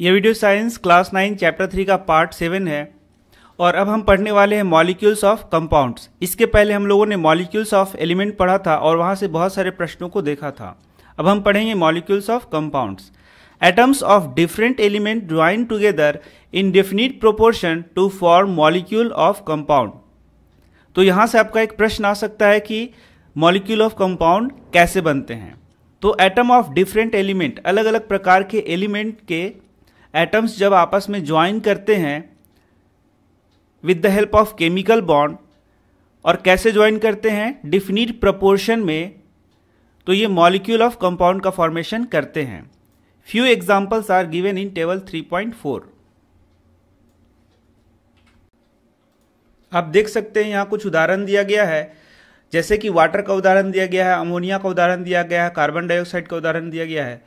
यह video science class nine chapter three का part seven है और अब हम पढ़ने वाले हैं मॉलिक्यूल्स ऑफ कंपाउंड्स इसके पहले हम लोगों ने मॉलिक्यूल्स ऑफ एलिमेंट पढ़ा था और वहाँ से बहुत सारे प्रश्नों को देखा था अब हम पढ़ेंगे molecules of compounds atoms of different element join together in definite proportion to form molecule of compound तो यहाँ से आपका एक प्रश्न आ सकता है कि मॉलिक्यूल ऑफ कंपाउंड कैसे बनते हैं तो एटम ऑफ डिफरेंट एलिमेंट अलग अलग प्रकार के एलिमेंट के एटम्स जब आपस में ज्वाइन करते हैं with the help of chemical bond और कैसे ज्वाइन करते हैं डिफिनिट प्रपोर्शन में तो ये मॉलिक्यूल ऑफ कंपाउंड का फॉर्मेशन करते हैं few examples are given in table 3.4 आप देख सकते हैं यहाँ कुछ उदाहरण दिया गया है जैसे कि वाटर का उदाहरण दिया गया है अमोनिया का उदाहरण दिया गया है कार्बन डाइऑक्साइड का उदाहरण दिया गया है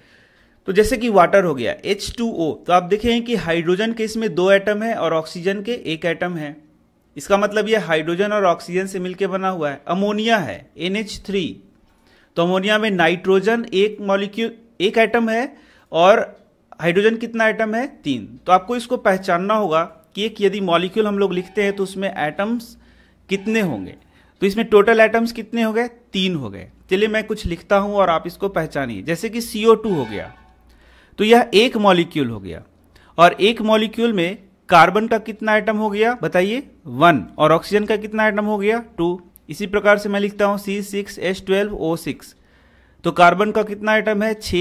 तो जैसे कि वाटर हो गया एच टू ओ तो आप देखें कि हाइड्रोजन के इसमें दो एटम है और ऑक्सीजन के एक एटम है इसका मतलब यह हाइड्रोजन और ऑक्सीजन से मिलकर बना हुआ है अमोनिया है एन थ्री तो अमोनिया में नाइट्रोजन एक मॉलिक्यूल एक एटम है और हाइड्रोजन कितना एटम है तीन तो आपको इसको पहचानना होगा कि एक यदि मॉलिक्यूल हम लोग लिखते हैं तो उसमें एटम्स कितने होंगे तो इसमें टोटल एटम्स कितने हो गए तीन हो गए चलिए मैं कुछ लिखता हूं और आप इसको पहचानिए जैसे कि टू हो गया तो यह एक मॉलिक्यूल हो गया और एक मॉलिक्यूल में कार्बन का कितना आइटम हो गया बताइए वन और ऑक्सीजन का कितना आइटम हो गया टू इसी प्रकार से मैं लिखता हूँ C six H twelve O six तो कार्बन का कितना आइटम है छ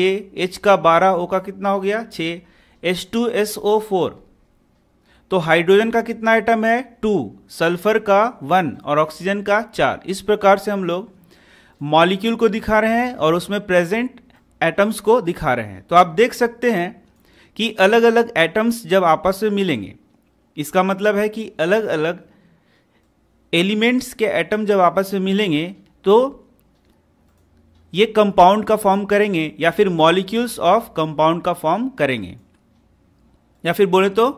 एच का बारह ओ का कितना हो गया छ H two S O four तो हाइड्रोजन का कितना आइटम है टू सल्फर का वन और ऑक्सीजन का चार इस प्रकार से हम लोग मॉलिक्यूल को दिखा रहे हैं और उसमें प्रेजेंट एटम्स को दिखा रहे हैं तो आप देख सकते हैं कि अलग अलग एटम्स जब आपस में मिलेंगे इसका मतलब है कि अलग अलग एलिमेंट्स के एटम जब आपस में मिलेंगे तो ये कंपाउंड का फॉर्म करेंगे या फिर मॉलिक्यूल्स ऑफ कंपाउंड का फॉर्म करेंगे या फिर बोले तो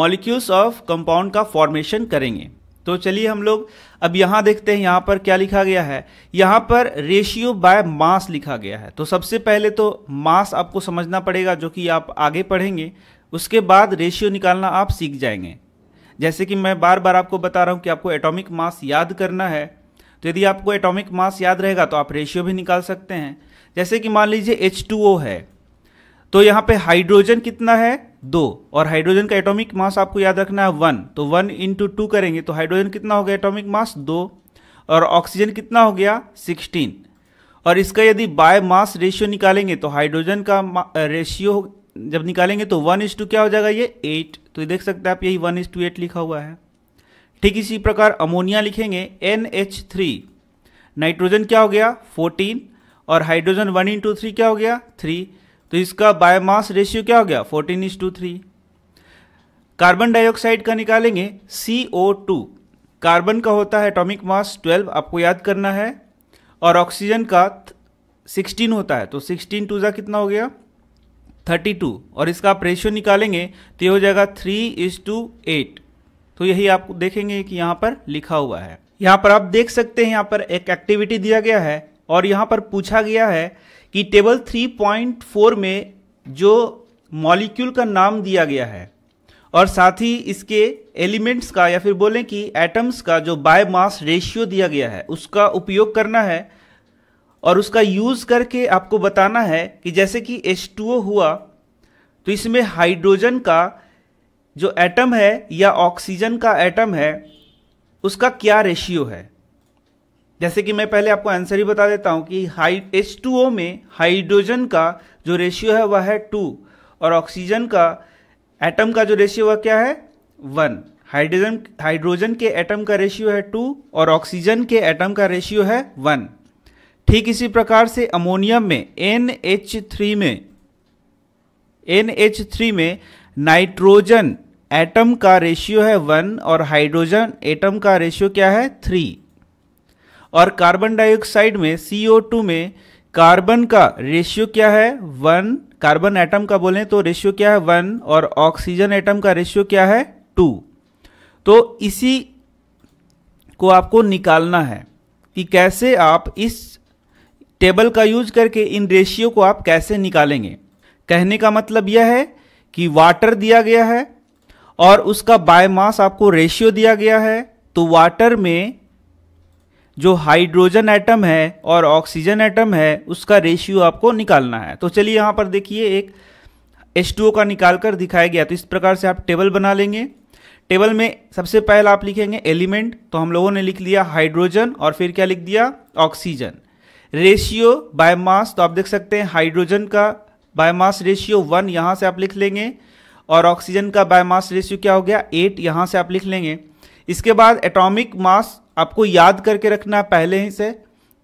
मॉलिक्यूल्स ऑफ कंपाउंड का फॉर्मेशन करेंगे तो चलिए हम लोग अब यहां देखते हैं यहां पर क्या लिखा गया है यहां पर रेशियो बाय मास लिखा गया है तो सबसे पहले तो मास आपको समझना पड़ेगा जो कि आप आगे पढ़ेंगे उसके बाद रेशियो निकालना आप सीख जाएंगे जैसे कि मैं बार बार आपको बता रहा हूं कि आपको एटॉमिक मास याद करना है तो यदि आपको एटॉमिक मास याद रहेगा तो आप रेशियो भी निकाल सकते हैं जैसे कि मान लीजिए एच है तो यहाँ पे हाइड्रोजन कितना है दो और हाइड्रोजन का एटॉमिक मास आपको याद रखना है वन तो वन इंटू टू करेंगे तो हाइड्रोजन कितना हो गया एटॉमिक मास दो और ऑक्सीजन कितना हो गया सिक्सटीन और इसका यदि बाय मास रेशियो निकालेंगे तो हाइड्रोजन का रेशियो जब निकालेंगे तो वन इज टू क्या हो जाएगा ये एट तो ये देख सकते हैं आप यही वन इज टू एट लिखा हुआ है ठीक इसी प्रकार अमोनिया लिखेंगे एन एच थ्री नाइट्रोजन क्या हो गया फोर्टीन और हाइड्रोजन वन इंटू थ्री क्या हो गया थ्री तो इसका बायोमास रेशियो क्या हो गया fourteen is to three carbon dioxide का निकालेंगे सी ओ टू कार्बन का होता है एटॉमिक मास 12 आपको याद करना है और ऑक्सीजन का 16 होता है तो 16 टू ज़ा कितना हो गया 32 और इसका आप रेशियो निकालेंगे तो ये हो जाएगा थ्री इज टू एट तो यही आप देखेंगे कि यहाँ पर लिखा हुआ है यहाँ पर आप देख सकते हैं यहाँ पर एक एक्टिविटी दिया गया है और यहाँ पर पूछा गया है कि टेबल 3.4 में जो मॉलिक्यूल का नाम दिया गया है और साथ ही इसके एलिमेंट्स का या फिर बोलें कि एटम्स का जो मास रेशियो दिया गया है उसका उपयोग करना है और उसका यूज़ करके आपको बताना है कि जैसे कि H2O हुआ तो इसमें हाइड्रोजन का जो एटम है या ऑक्सीजन का एटम है उसका क्या रेशियो है जैसे कि मैं पहले आपको आंसर ही बता देता हूं कि हाई एच टू ओ में हाइड्रोजन का जो रेशियो है वह है टू और ऑक्सीजन का एटम का जो रेशियो वह क्या है वन हाइड्रोजन हाइड्रोजन के एटम का रेशियो है टू और ऑक्सीजन के एटम का रेशियो है वन ठीक इसी प्रकार से अमोनियम में एन एच थ्री में एन एच थ्री में नाइट्रोजन एटम का रेशियो है वन और हाइड्रोजन एटम का रेशियो क्या है थ्री और कार्बन डाइऑक्साइड में CO2 में कार्बन का रेशियो क्या है वन कार्बन एटम का बोलें तो रेशियो क्या है वन और ऑक्सीजन एटम का रेशियो क्या है टू तो इसी को आपको निकालना है कि कैसे आप इस टेबल का यूज करके इन रेशियो को आप कैसे निकालेंगे कहने का मतलब यह है कि वाटर दिया गया है और उसका बायमास आपको रेशियो दिया गया है तो वाटर में जो हाइड्रोजन एटम है और ऑक्सीजन एटम है उसका रेशियो आपको निकालना है तो चलिए यहाँ पर देखिए एक एच का निकाल कर दिखाया गया तो इस प्रकार से आप टेबल बना लेंगे टेबल में सबसे पहला आप लिखेंगे एलिमेंट तो हम लोगों ने लिख लिया हाइड्रोजन और फिर क्या लिख दिया ऑक्सीजन रेशियो बाय मास तो आप देख सकते हैं हाइड्रोजन का बाय मास रेशियो वन यहाँ से आप लिख लेंगे और ऑक्सीजन का बाय मास रेशियो क्या हो गया एट यहाँ से आप लिख लेंगे इसके बाद एटॉमिक मास आपको याद करके रखना है पहले ही से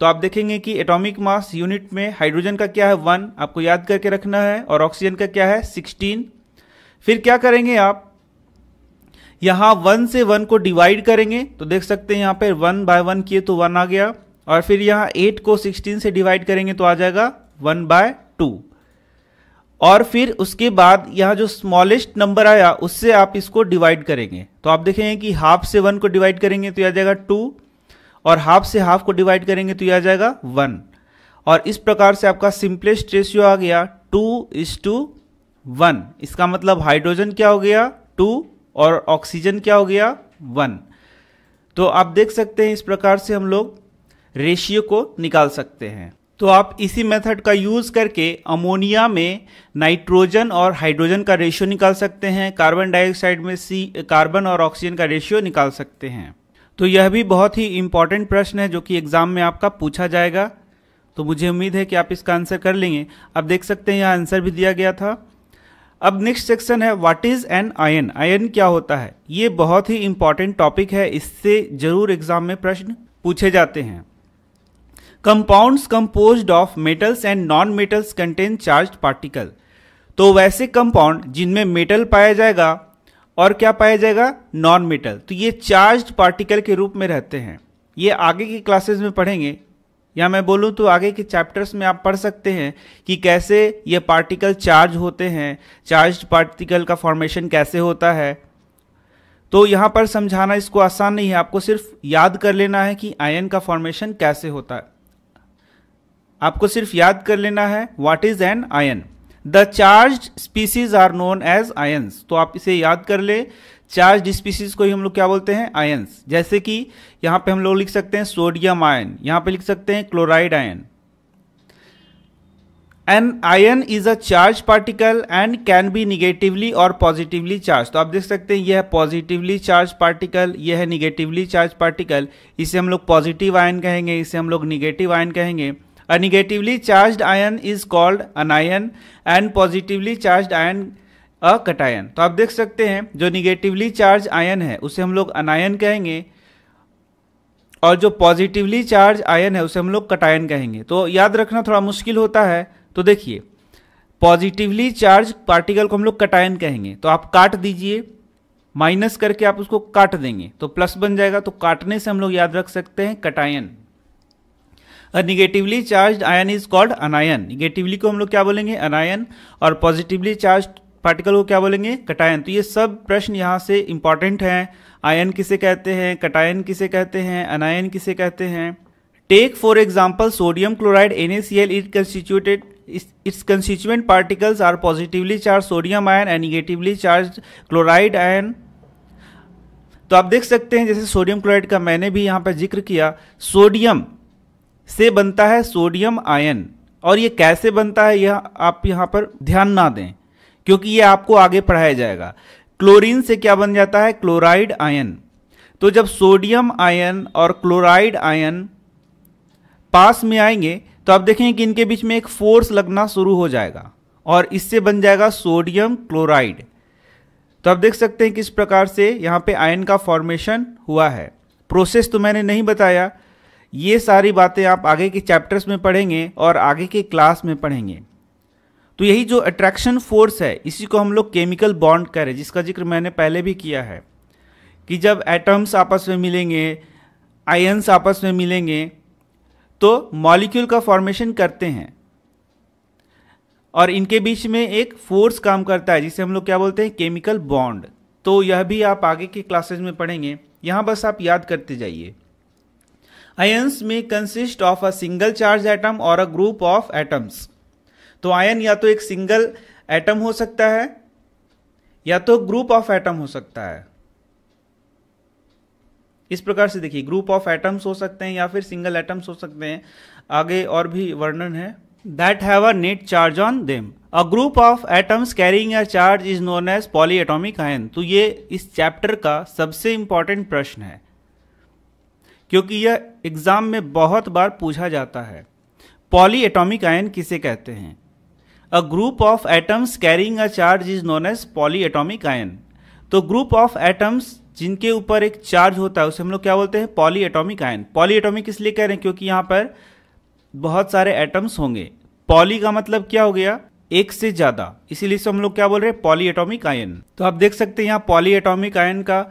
तो आप देखेंगे कि एटॉमिक मास यूनिट में हाइड्रोजन का क्या है वन आपको याद करके रखना है और ऑक्सीजन का क्या है सिक्सटीन फिर क्या करेंगे आप यहां वन से वन को डिवाइड करेंगे तो देख सकते हैं यहां पर वन बाय वन किए तो वन आ गया और फिर यहां एट को सिक्सटीन से डिवाइड करेंगे तो आ जाएगा वन बाय टू और फिर उसके बाद यहाँ जो स्मॉलेस्ट नंबर आया उससे आप इसको डिवाइड करेंगे तो आप देखेंगे कि हाफ से वन को डिवाइड करेंगे तो यह आ जाएगा टू और हाफ से हाफ को डिवाइड करेंगे तो यह आ जाएगा वन और इस प्रकार से आपका सिंपलेस्ट रेशियो आ गया टू इज टू वन इसका मतलब हाइड्रोजन क्या हो गया टू और ऑक्सीजन क्या हो गया वन तो आप देख सकते हैं इस प्रकार से हम लोग रेशियो को निकाल सकते हैं तो आप इसी मेथड का यूज़ करके अमोनिया में नाइट्रोजन और हाइड्रोजन का रेशियो निकाल सकते हैं कार्बन डाइऑक्साइड में सी कार्बन और ऑक्सीजन का रेशियो निकाल सकते हैं तो यह भी बहुत ही इंपॉर्टेंट प्रश्न है जो कि एग्जाम में आपका पूछा जाएगा तो मुझे उम्मीद है कि आप इसका आंसर कर लेंगे आप देख सकते हैं यह आंसर भी दिया गया था अब नेक्स्ट सेक्शन है what is an ion ion क्या होता है ये बहुत ही इंपॉर्टेंट टॉपिक है इससे जरूर एग्जाम में प्रश्न पूछे जाते हैं compounds compose of metals and non metals contain charge particle तो वैसे कंपाउंड जिनमें मेटल पाया जाएगा और क्या पाया जाएगा नॉन मेटल तो ये चार्ज पार्टिकल के रूप में रहते हैं ये आगे की क्लासेस में पढ़ेंगे या मैं बोलूँ तो आगे के चैप्टर्स में आप पढ़ सकते हैं कि कैसे ये पार्टिकल चार्ज होते हैं चार्ज पार्टिकल का फॉर्मेशन कैसे होता है तो यहाँ पर समझाना इसको आसान नहीं है आपको सिर्फ याद कर लेना है कि आयन का फॉर्मेशन कैसे होता है आपको सिर्फ याद कर लेना है what is an ion the charge species are known as ions तो आप इसे याद कर ले चार्ज स्पीसीज को ही हम लोग क्या बोलते हैं आयन्स जैसे कि यहां पे हम लोग लिख सकते हैं सोडियम आयन यहां पे लिख सकते हैं chloride ion an ion is a charge particle and can be negatively और पॉजिटिवली चार्ज तो आप देख सकते हैं यह है पॉजिटिवली चार्ज पार्टिकल यह है निगेटिवली चार्ज पार्टिकल इसे हम लोग पॉजिटिव आयन कहेंगे इसे हम लोग निगेटिव आयन कहेंगे A negatively charged ion is called anion and positively charged ion a cation तो आप देख सकते हैं जो निगेटिवली चार्ज आयन है उसे हम लोग अनायन कहेंगे और जो पॉजिटिवली चार्ज आयन है उसे हम लोग कटायन कहेंगे तो याद रखना थोड़ा मुश्किल होता है तो देखिए पॉजिटिवली चार्ज पार्टिकल को हम लोग कटायन कहेंगे तो आप काट दीजिए माइनस करके आप उसको काट देंगे तो प्लस बन जाएगा तो काटने से हम लोग याद रख सकते हैं cation a negatively charge ion is called anion negatively को हम लोग क्या बोलेंगे अनायन और पॉजिटिवली चार्ज पार्टिकल को क्या बोलेंगे कटायन तो ये सब प्रश्न यहाँ से इंपॉर्टेंट हैं आयन किसे कहते हैं कटायन किसे कहते हैं अनायन किसे कहते हैं take for example sodium chloride L is constituted its constituent particles are positively charge sodium ion and negatively charge chloride ion तो आप देख सकते हैं जैसे सोडियम क्लोराइड का मैंने भी यहाँ पर जिक्र किया सोडियम से बनता है सोडियम आयन और ये कैसे बनता है यह आप यहाँ पर ध्यान ना दें क्योंकि ये आपको आगे पढ़ाया जाएगा क्लोरीन से क्या बन जाता है क्लोराइड आयन तो जब सोडियम आयन और क्लोराइड आयन पास में आएंगे तो आप देखेंगे कि इनके बीच में एक फोर्स लगना शुरू हो जाएगा और इससे बन जाएगा सोडियम क्लोराइड तो आप देख सकते हैं किस प्रकार से यहाँ पे आयन का फॉर्मेशन हुआ है प्रोसेस तो मैंने नहीं बताया ये सारी बातें आप आगे के चैप्टर्स में पढ़ेंगे और आगे के क्लास में पढ़ेंगे तो यही जो अट्रैक्शन फोर्स है इसी को हम लोग केमिकल बॉन्ड कह रहे हैं जिसका जिक्र मैंने पहले भी किया है कि जब एटम्स आपस में मिलेंगे आयन्स आपस में मिलेंगे तो मॉलिक्यूल का फॉर्मेशन करते हैं और इनके बीच में एक फोर्स काम करता है जिसे हम लोग क्या बोलते हैं केमिकल बॉन्ड तो यह भी आप आगे की क्लासेज में पढ़ेंगे यहाँ बस आप याद करते जाइए आयंस में consist of a single charge atom और अ ग्रुप ऑफ एटम्स तो आयन या तो एक सिंगल एटम हो सकता है या तो ग्रुप ऑफ एटम हो सकता है इस प्रकार से देखिए ग्रुप ऑफ एटम्स हो सकते हैं या फिर सिंगल एटम्स हो सकते हैं आगे और भी वर्णन है that have a net charge on them a group of atoms carrying a charge is known as poly atomic ion तो ये इस चैप्टर का सबसे इंपॉर्टेंट प्रश्न है क्योंकि यह एग्जाम में बहुत बार पूछा जाता है पॉली एटॉमिक आयन किसे कहते हैं a group of atoms carrying a charge is known as poly atomic ion तो ग्रुप ऑफ एटम्स जिनके ऊपर एक चार्ज होता है उसे हम लोग क्या बोलते हैं poly atomic ion poly atomic इसलिए कह रहे हैं क्योंकि यहां पर बहुत सारे एटम्स होंगे पॉली का मतलब क्या हो गया एक से ज्यादा इसीलिए हम लोग क्या बोल रहे हैं पॉली एटॉमिक आयन तो आप देख सकते हैं यहाँ पॉली एटॉमिक आयन का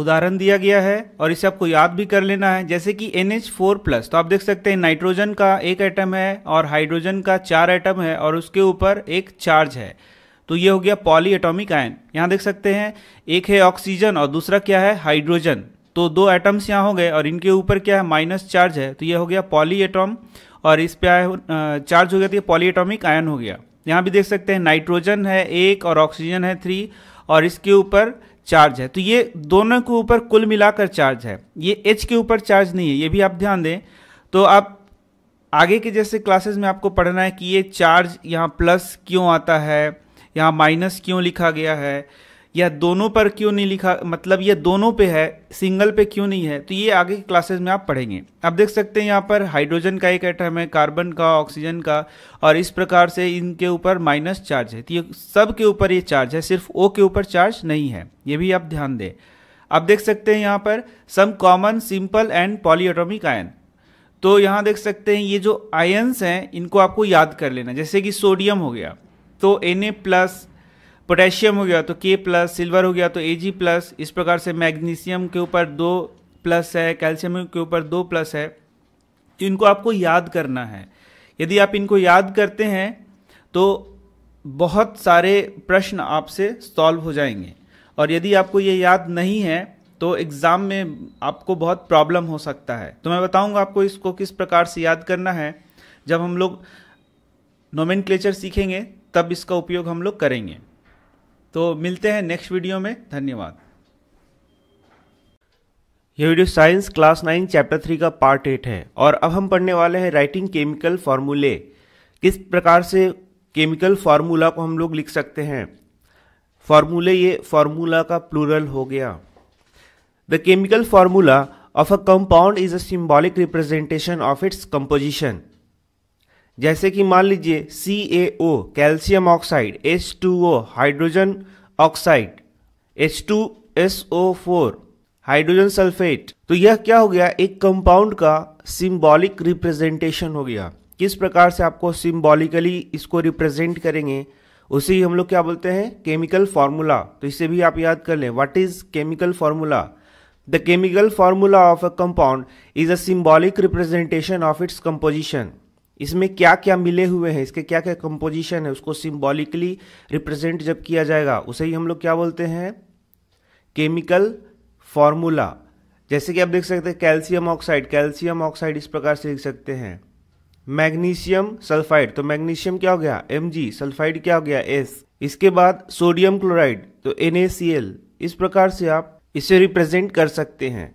उदाहरण दिया गया है और इसे आपको याद भी कर लेना है जैसे कि एन एच फोर प्लस तो आप देख सकते हैं नाइट्रोजन का एक एटम है और हाइड्रोजन का चार एटम है और उसके ऊपर एक चार्ज है तो ये हो गया पॉली एटोमिक आयन यहाँ देख सकते हैं एक है ऑक्सीजन और दूसरा क्या है हाइड्रोजन तो दो एटम्स यहाँ हो गए और इनके ऊपर क्या है माइनस चार्ज है तो ये हो गया पॉली एटोम और इस पे आए चार्ज हो गया तो ये पॉली एटोमिक आयन हो गया यहाँ भी देख सकते हैं नाइट्रोजन है एक और ऑक्सीजन है थ्री और इसके ऊपर चार्ज है तो ये दोनों के ऊपर कुल मिलाकर चार्ज है ये एच के ऊपर चार्ज नहीं है ये भी आप ध्यान दें तो आप आगे के जैसे क्लासेस में आपको पढ़ना है कि ये चार्ज यहाँ प्लस क्यों आता है यहाँ माइनस क्यों लिखा गया है या दोनों पर क्यों नहीं लिखा मतलब ये दोनों पे है सिंगल पे क्यों नहीं है तो ये आगे की क्लासेस में आप पढ़ेंगे आप देख सकते हैं यहाँ पर हाइड्रोजन का एक एटम है कार्बन का ऑक्सीजन का और इस प्रकार से इनके ऊपर माइनस चार्ज है तो ये सब के ऊपर ये चार्ज है सिर्फ ओ के ऊपर चार्ज नहीं है ये भी आप ध्यान दें आप देख सकते हैं यहाँ पर some common simple and polyatomic ion तो यहाँ देख सकते हैं ये जो आयन्स हैं इनको आपको याद कर लेना जैसे कि सोडियम हो गया तो एन ए प्लस पोटेशियम हो गया तो के प्लस सिल्वर हो गया तो ए जी प्लस इस प्रकार से मैग्नीशियम के ऊपर दो प्लस है कैल्शियम के ऊपर दो प्लस है तो इनको आपको याद करना है यदि आप इनको याद करते हैं तो बहुत सारे प्रश्न आपसे सॉल्व हो जाएंगे और यदि आपको ये याद नहीं है तो एग्ज़ाम में आपको बहुत प्रॉब्लम हो सकता है तो मैं बताऊंगा आपको इसको किस प्रकार से याद करना है जब हम लोग नोमेन सीखेंगे तब इसका उपयोग हम लोग करेंगे तो मिलते हैं नेक्स्ट वीडियो में धन्यवाद यह video science class nine chapter three का पार्ट एट है और अब हम पढ़ने वाले हैं राइटिंग केमिकल फार्मूले किस प्रकार से केमिकल फार्मूला को हम लोग लिख सकते हैं फार्मूले ये फार्मूला का प्लूरल हो गया the chemical formula of a compound is a symbolic representation of its composition जैसे कि मान लीजिए C A O calcium oxide H two O hydrogen oxide H two S O four hydrogen sulphate तो यह क्या हो गया एक कंपाउंड का सिंबॉलिक रिप्रेजेंटेशन हो गया किस प्रकार से आपको सिंबॉलिकली इसको रिप्रेजेंट करेंगे उसे ही हम लोग क्या बोलते हैं केमिकल फार्मूला तो इसे भी आप याद कर लें what is chemical formula the chemical formula of a compound is a symbolic representation of its composition इसमें क्या क्या मिले हुए हैं इसके क्या क्या कंपोजिशन है उसको सिम्बॉलिकली रिप्रेजेंट जब किया जाएगा उसे ही हम लोग क्या बोलते हैं केमिकल फॉर्मूला जैसे कि आप देख सकते हैं कैल्शियम ऑक्साइड कैल्शियम ऑक्साइड इस प्रकार से लिख सकते हैं मैग्नीशियम सल्फाइड तो मैग्नीशियम क्या हो गया एम सल्फाइड क्या हो गया एस इसके बाद सोडियम क्लोराइड तो एन इस प्रकार से आप इसे रिप्रेजेंट कर सकते हैं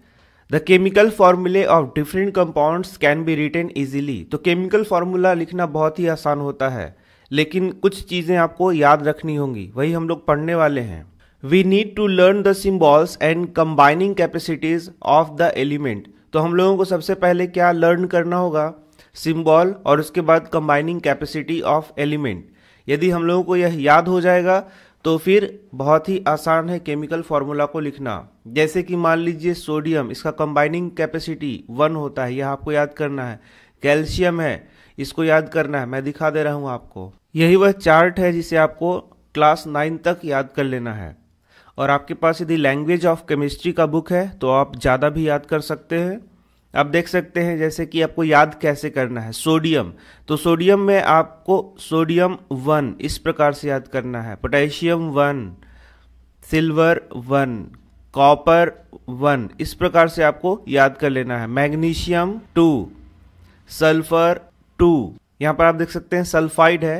the chemical formulae of different compounds can be written easily तो केमिकल फार्मूला लिखना बहुत ही आसान होता है लेकिन कुछ चीज़ें आपको याद रखनी होंगी वही हम लोग पढ़ने वाले हैं we need to learn the symbols and combining capacities of the element तो हम लोगों को सबसे पहले क्या लर्न करना होगा सिम्बॉल और उसके बाद कंबाइनिंग कैपेसिटी ऑफ एलिमेंट यदि हम लोगों को यह याद हो जाएगा तो फिर बहुत ही आसान है केमिकल फार्मूला को लिखना जैसे कि मान लीजिए सोडियम इसका कंबाइनिंग कैपेसिटी वन होता है यह आपको याद करना है कैल्शियम है इसको याद करना है मैं दिखा दे रहा हूँ आपको यही वह चार्ट है जिसे आपको क्लास नाइन तक याद कर लेना है और आपके पास यदि लैंग्वेज ऑफ केमिस्ट्री का बुक है तो आप ज़्यादा भी याद कर सकते हैं आप देख सकते हैं जैसे कि आपको याद कैसे करना है सोडियम तो सोडियम में आपको सोडियम वन इस प्रकार से याद करना है potassium one silver one copper one इस प्रकार से आपको याद कर लेना है मैग्नीशियम टू सल्फर टू यहाँ पर आप देख सकते हैं सल्फाइड है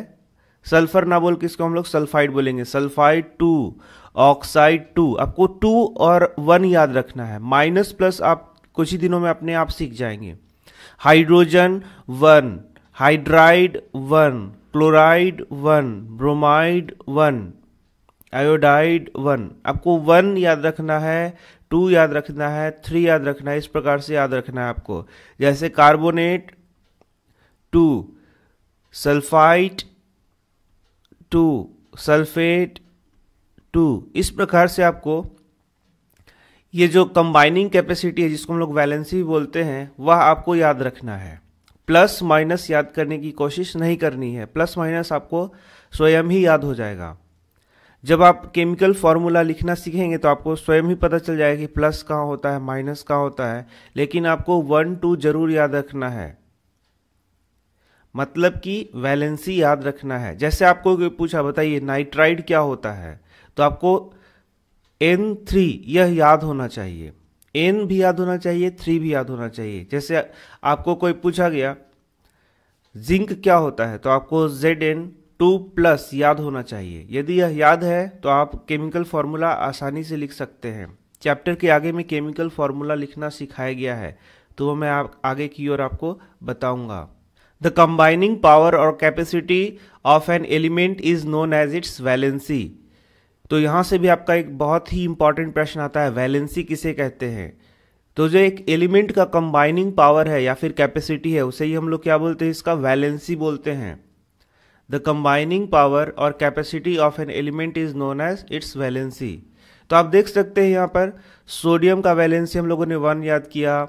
सल्फर ना बोल के इसको हम लोग सल्फाइड बोलेंगे सल्फाइड टू ऑक्साइड टू आपको टू और वन याद रखना है माइनस प्लस आप कुछ ही दिनों में अपने आप सीख जाएंगे hydrogen one hydride one chloride one bromide one iodide one आपको वन याद रखना है टू याद रखना है थ्री याद रखना है इस प्रकार से याद रखना है आपको जैसे carbonate two sulphite two sulphate two इस प्रकार से आपको ये जो कंबाइनिंग कैपेसिटी है जिसको हम लोग वैलेंसी बोलते हैं वह आपको याद रखना है प्लस माइनस याद करने की कोशिश नहीं करनी है प्लस माइनस आपको स्वयं ही याद हो जाएगा जब आप केमिकल फार्मूला लिखना सीखेंगे तो आपको स्वयं ही पता चल जाएगा कि प्लस कहाँ होता है माइनस कहाँ होता है लेकिन आपको वन टू जरूर याद रखना है मतलब कि वैलेंसी याद रखना है जैसे आपको पूछा बताइए नाइट्राइड क्या होता है तो आपको एन थ्री यह याद होना चाहिए एन भी याद होना चाहिए थ्री भी याद होना चाहिए जैसे आपको कोई पूछा गया जिंक क्या होता है तो आपको जेड एन टू प्लस याद होना चाहिए यदि यह याद है तो आप केमिकल फार्मूला आसानी से लिख सकते हैं चैप्टर के आगे में केमिकल फार्मूला लिखना सिखाया गया है तो वह मैं आप आगे की ओर आपको बताऊंगा द कंबाइनिंग पावर और capacity of an element is known as its valency तो यहाँ से भी आपका एक बहुत ही इंपॉर्टेंट प्रश्न आता है वैलेंसी किसे कहते हैं तो जो एक एलिमेंट का कंबाइनिंग पावर है या फिर कैपेसिटी है उसे ही हम लोग क्या बोलते हैं इसका वैलेंसी बोलते हैं द कंबाइनिंग पावर और capacity of an element is known as its valency तो आप देख सकते हैं यहाँ पर सोडियम का वैलेंसी हम लोगों ने वन याद किया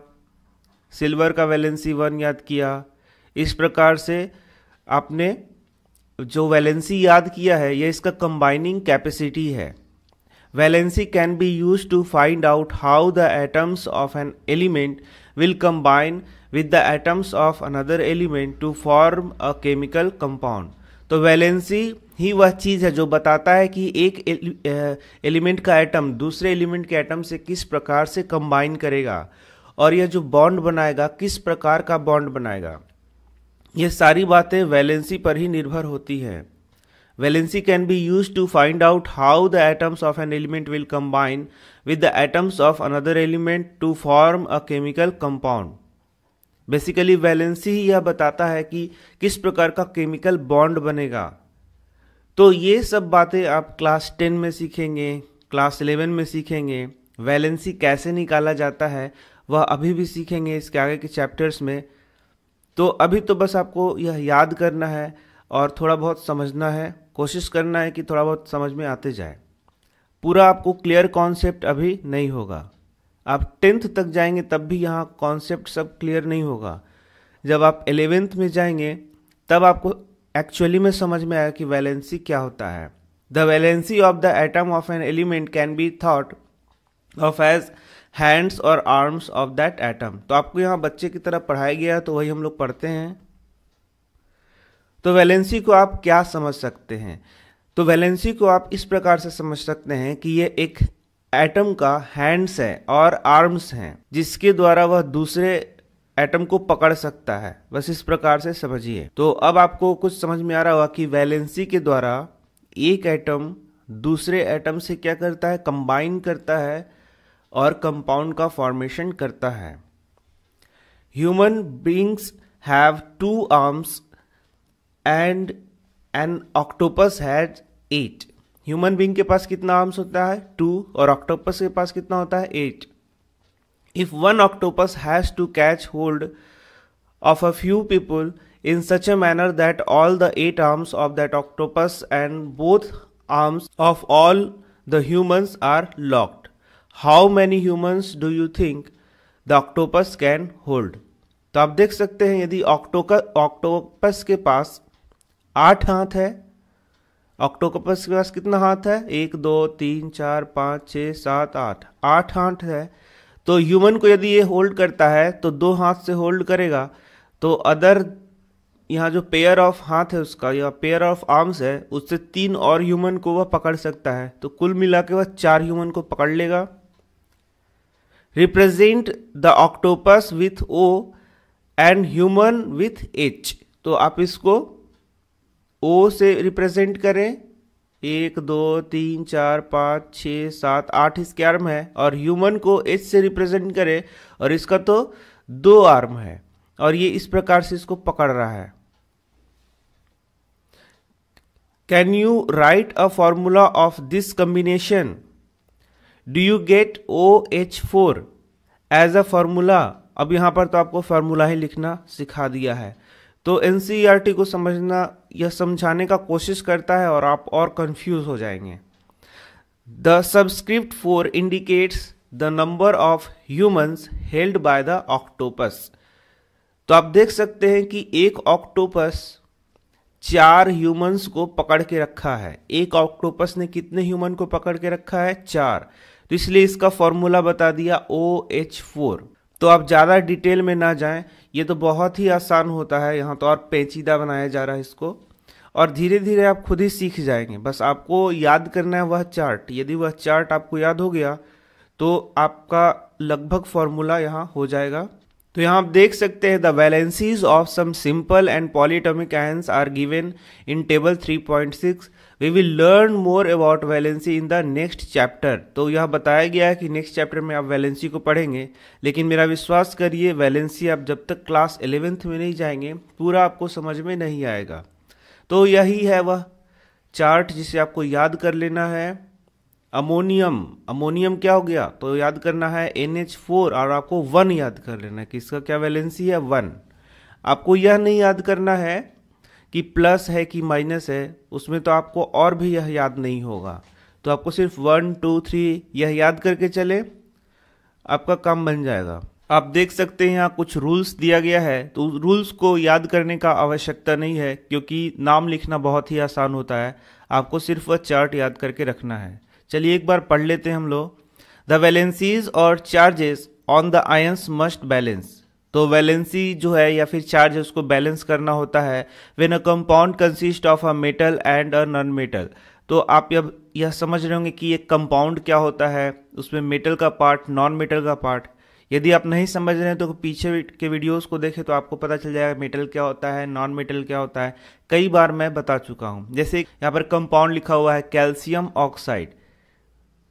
सिल्वर का वैलेंसी वन याद किया इस प्रकार से आपने जो वैलेंसी याद किया है यह इसका कंबाइनिंग कैपेसिटी है valency can be use to find out how the atoms of an element will combine with the atoms of another element to form a chemical compound तो वैलेंसी ही वह चीज़ है जो बताता है कि एक एलिमेंट का एटम दूसरे एलिमेंट के एटम से किस प्रकार से कंबाइन करेगा और यह जो बॉन्ड बनाएगा किस प्रकार का बॉन्ड बनाएगा ये सारी बातें वैलेंसी पर ही निर्भर होती है valency can be use to find out how the atoms of an element will combine with the atoms of another element to form a chemical compound basically valency ही यह बताता है कि किस प्रकार का केमिकल बॉन्ड बनेगा तो ये सब बातें आप क्लास टेन में सीखेंगे क्लास इलेवन में सीखेंगे वैलेंसी कैसे निकाला जाता है वह अभी भी सीखेंगे इसके आगे के चैप्टर्स में तो अभी तो बस आपको यह याद करना है और थोड़ा बहुत समझना है कोशिश करना है कि थोड़ा बहुत समझ में आते जाए पूरा आपको क्लियर कॉन्सेप्ट अभी नहीं होगा आप टेंथ तक जाएंगे तब भी यहाँ कॉन्सेप्ट सब क्लियर नहीं होगा जब आप एलेवेंथ में जाएंगे तब आपको एक्चुअली में समझ में आया कि वैलेंसी क्या होता है the valency of the atom of an element can be thought of as hands और आर्म्स ऑफ दैट एटम तो आपको यहाँ बच्चे की तरह पढ़ाया गया तो वही हम लोग पढ़ते हैं तो वैलेंसी को आप क्या समझ सकते हैं तो वैलेंसी को आप इस प्रकार से समझ सकते हैं कि ये एक एटम का हैंड्स है और आर्म्स हैं जिसके द्वारा वह दूसरे एटम को पकड़ सकता है बस इस प्रकार से समझिए तो अब आपको कुछ समझ में आ रहा होगा कि वैलेंसी के द्वारा एक एटम दूसरे एटम से क्या करता है कंबाइन करता है और कंपाउंड का फॉर्मेशन करता है human beings have two arms and an octopus has eight human being के पास कितना आर्म्स होता है टू और ऑक्टोपस के पास कितना होता है eight if one octopus has to catch hold of a few people in such a manner that all the eight arms of that octopus and both arms of all the humans are locked. How many humans do you think the octopus can hold तो आप देख सकते हैं यदि octopus के पास आठ हाथ है ऑक्टोपस के पास कितना हाथ है एक दो तीन चार पाँच छः सात आठ आठ हाथ है तो ह्यूमन को यदि ये होल्ड करता है तो दो हाथ से होल्ड करेगा तो अदर यहाँ जो पेयर ऑफ हाथ है उसका या पेयर ऑफ आर्म्स है उससे तीन और ह्यूमन को वह पकड़ सकता है तो कुल मिला के वह चार ह्यूमन को पकड़ लेगा represent the octopus with O and human with H तो आप इसको ओ से रिप्रेजेंट करें एक दो तीन चार पाँच छ सात आठ इसके आर्म है और ह्यूमन को एच से रिप्रेजेंट करें और इसका तो दो आर्म है और ये इस प्रकार से इसको पकड़ रहा है can you write a formula of this combination do you get O H four as a formula अब यहाँ पर तो आपको फार्मूला ही लिखना सिखा दिया है तो एन e को समझना या समझाने का कोशिश करता है और आप और कंफ्यूज हो जाएंगे the subscript four indicates the number of humans held by the octopus तो आप देख सकते हैं कि एक ऑक्टोपस चार ह्यूमंस को पकड़ के रखा है एक ऑक्टोपस ने कितने ह्यूमन को पकड़ के रखा है चार तो इसलिए इसका फॉर्मूला बता दिया ओ एच फोर तो आप ज़्यादा डिटेल में ना जाएं ये तो बहुत ही आसान होता है यहाँ तो और पेचीदा बनाया जा रहा है इसको और धीरे धीरे आप खुद ही सीख जाएंगे बस आपको याद करना है वह चार्ट यदि वह चार्ट आपको याद हो गया तो आपका लगभग फॉर्मूला यहाँ हो जाएगा तो यहाँ आप देख सकते हैं the valencies of some simple and polyatomic ions are given in table 3.6 we will learn more about valency in the next chapter तो यह बताया गया है कि नेक्स्ट चैप्टर में आप वैलेंसी को पढ़ेंगे लेकिन मेरा विश्वास करिए वैलेंसी आप जब तक क्लास एलेवेंथ में नहीं जाएंगे पूरा आपको समझ में नहीं आएगा तो यही है वह चार्ट जिसे आपको याद कर लेना है अमोनियम अमोनियम क्या हो गया तो याद करना है एन एच फोर और आपको वन याद कर लेना है कि इसका क्या वैलेंसी है वन आपको यह नहीं याद करना है कि प्लस है कि माइनस है उसमें तो आपको और भी यह याद नहीं होगा तो आपको सिर्फ वन टू थ्री यह याद करके चले आपका काम बन जाएगा आप देख सकते हैं यहाँ कुछ रूल्स दिया गया है तो रूल्स को याद करने का आवश्यकता नहीं है क्योंकि नाम लिखना बहुत ही आसान होता है आपको सिर्फ वह चार्ट याद करके रखना है चलिए एक बार पढ़ लेते हैं हम लोग द बैलेंसीज और charges on the ions must balance तो वैलेंसी जो है या फिर चार्ज उसको बैलेंस करना होता है when a compound consist of a metal and a non metal तो आप अब यह समझ रहे होंगे कि एक कंपाउंड क्या होता है उसमें मेटल का पार्ट नॉन मेटल का पार्ट यदि आप नहीं समझ रहे हैं तो पीछे के वीडियोस को देखें तो आपको पता चल जाएगा मेटल क्या होता है नॉन मेटल क्या होता है कई बार मैं बता चुका हूँ जैसे यहाँ पर कंपाउंड लिखा हुआ है कैल्शियम ऑक्साइड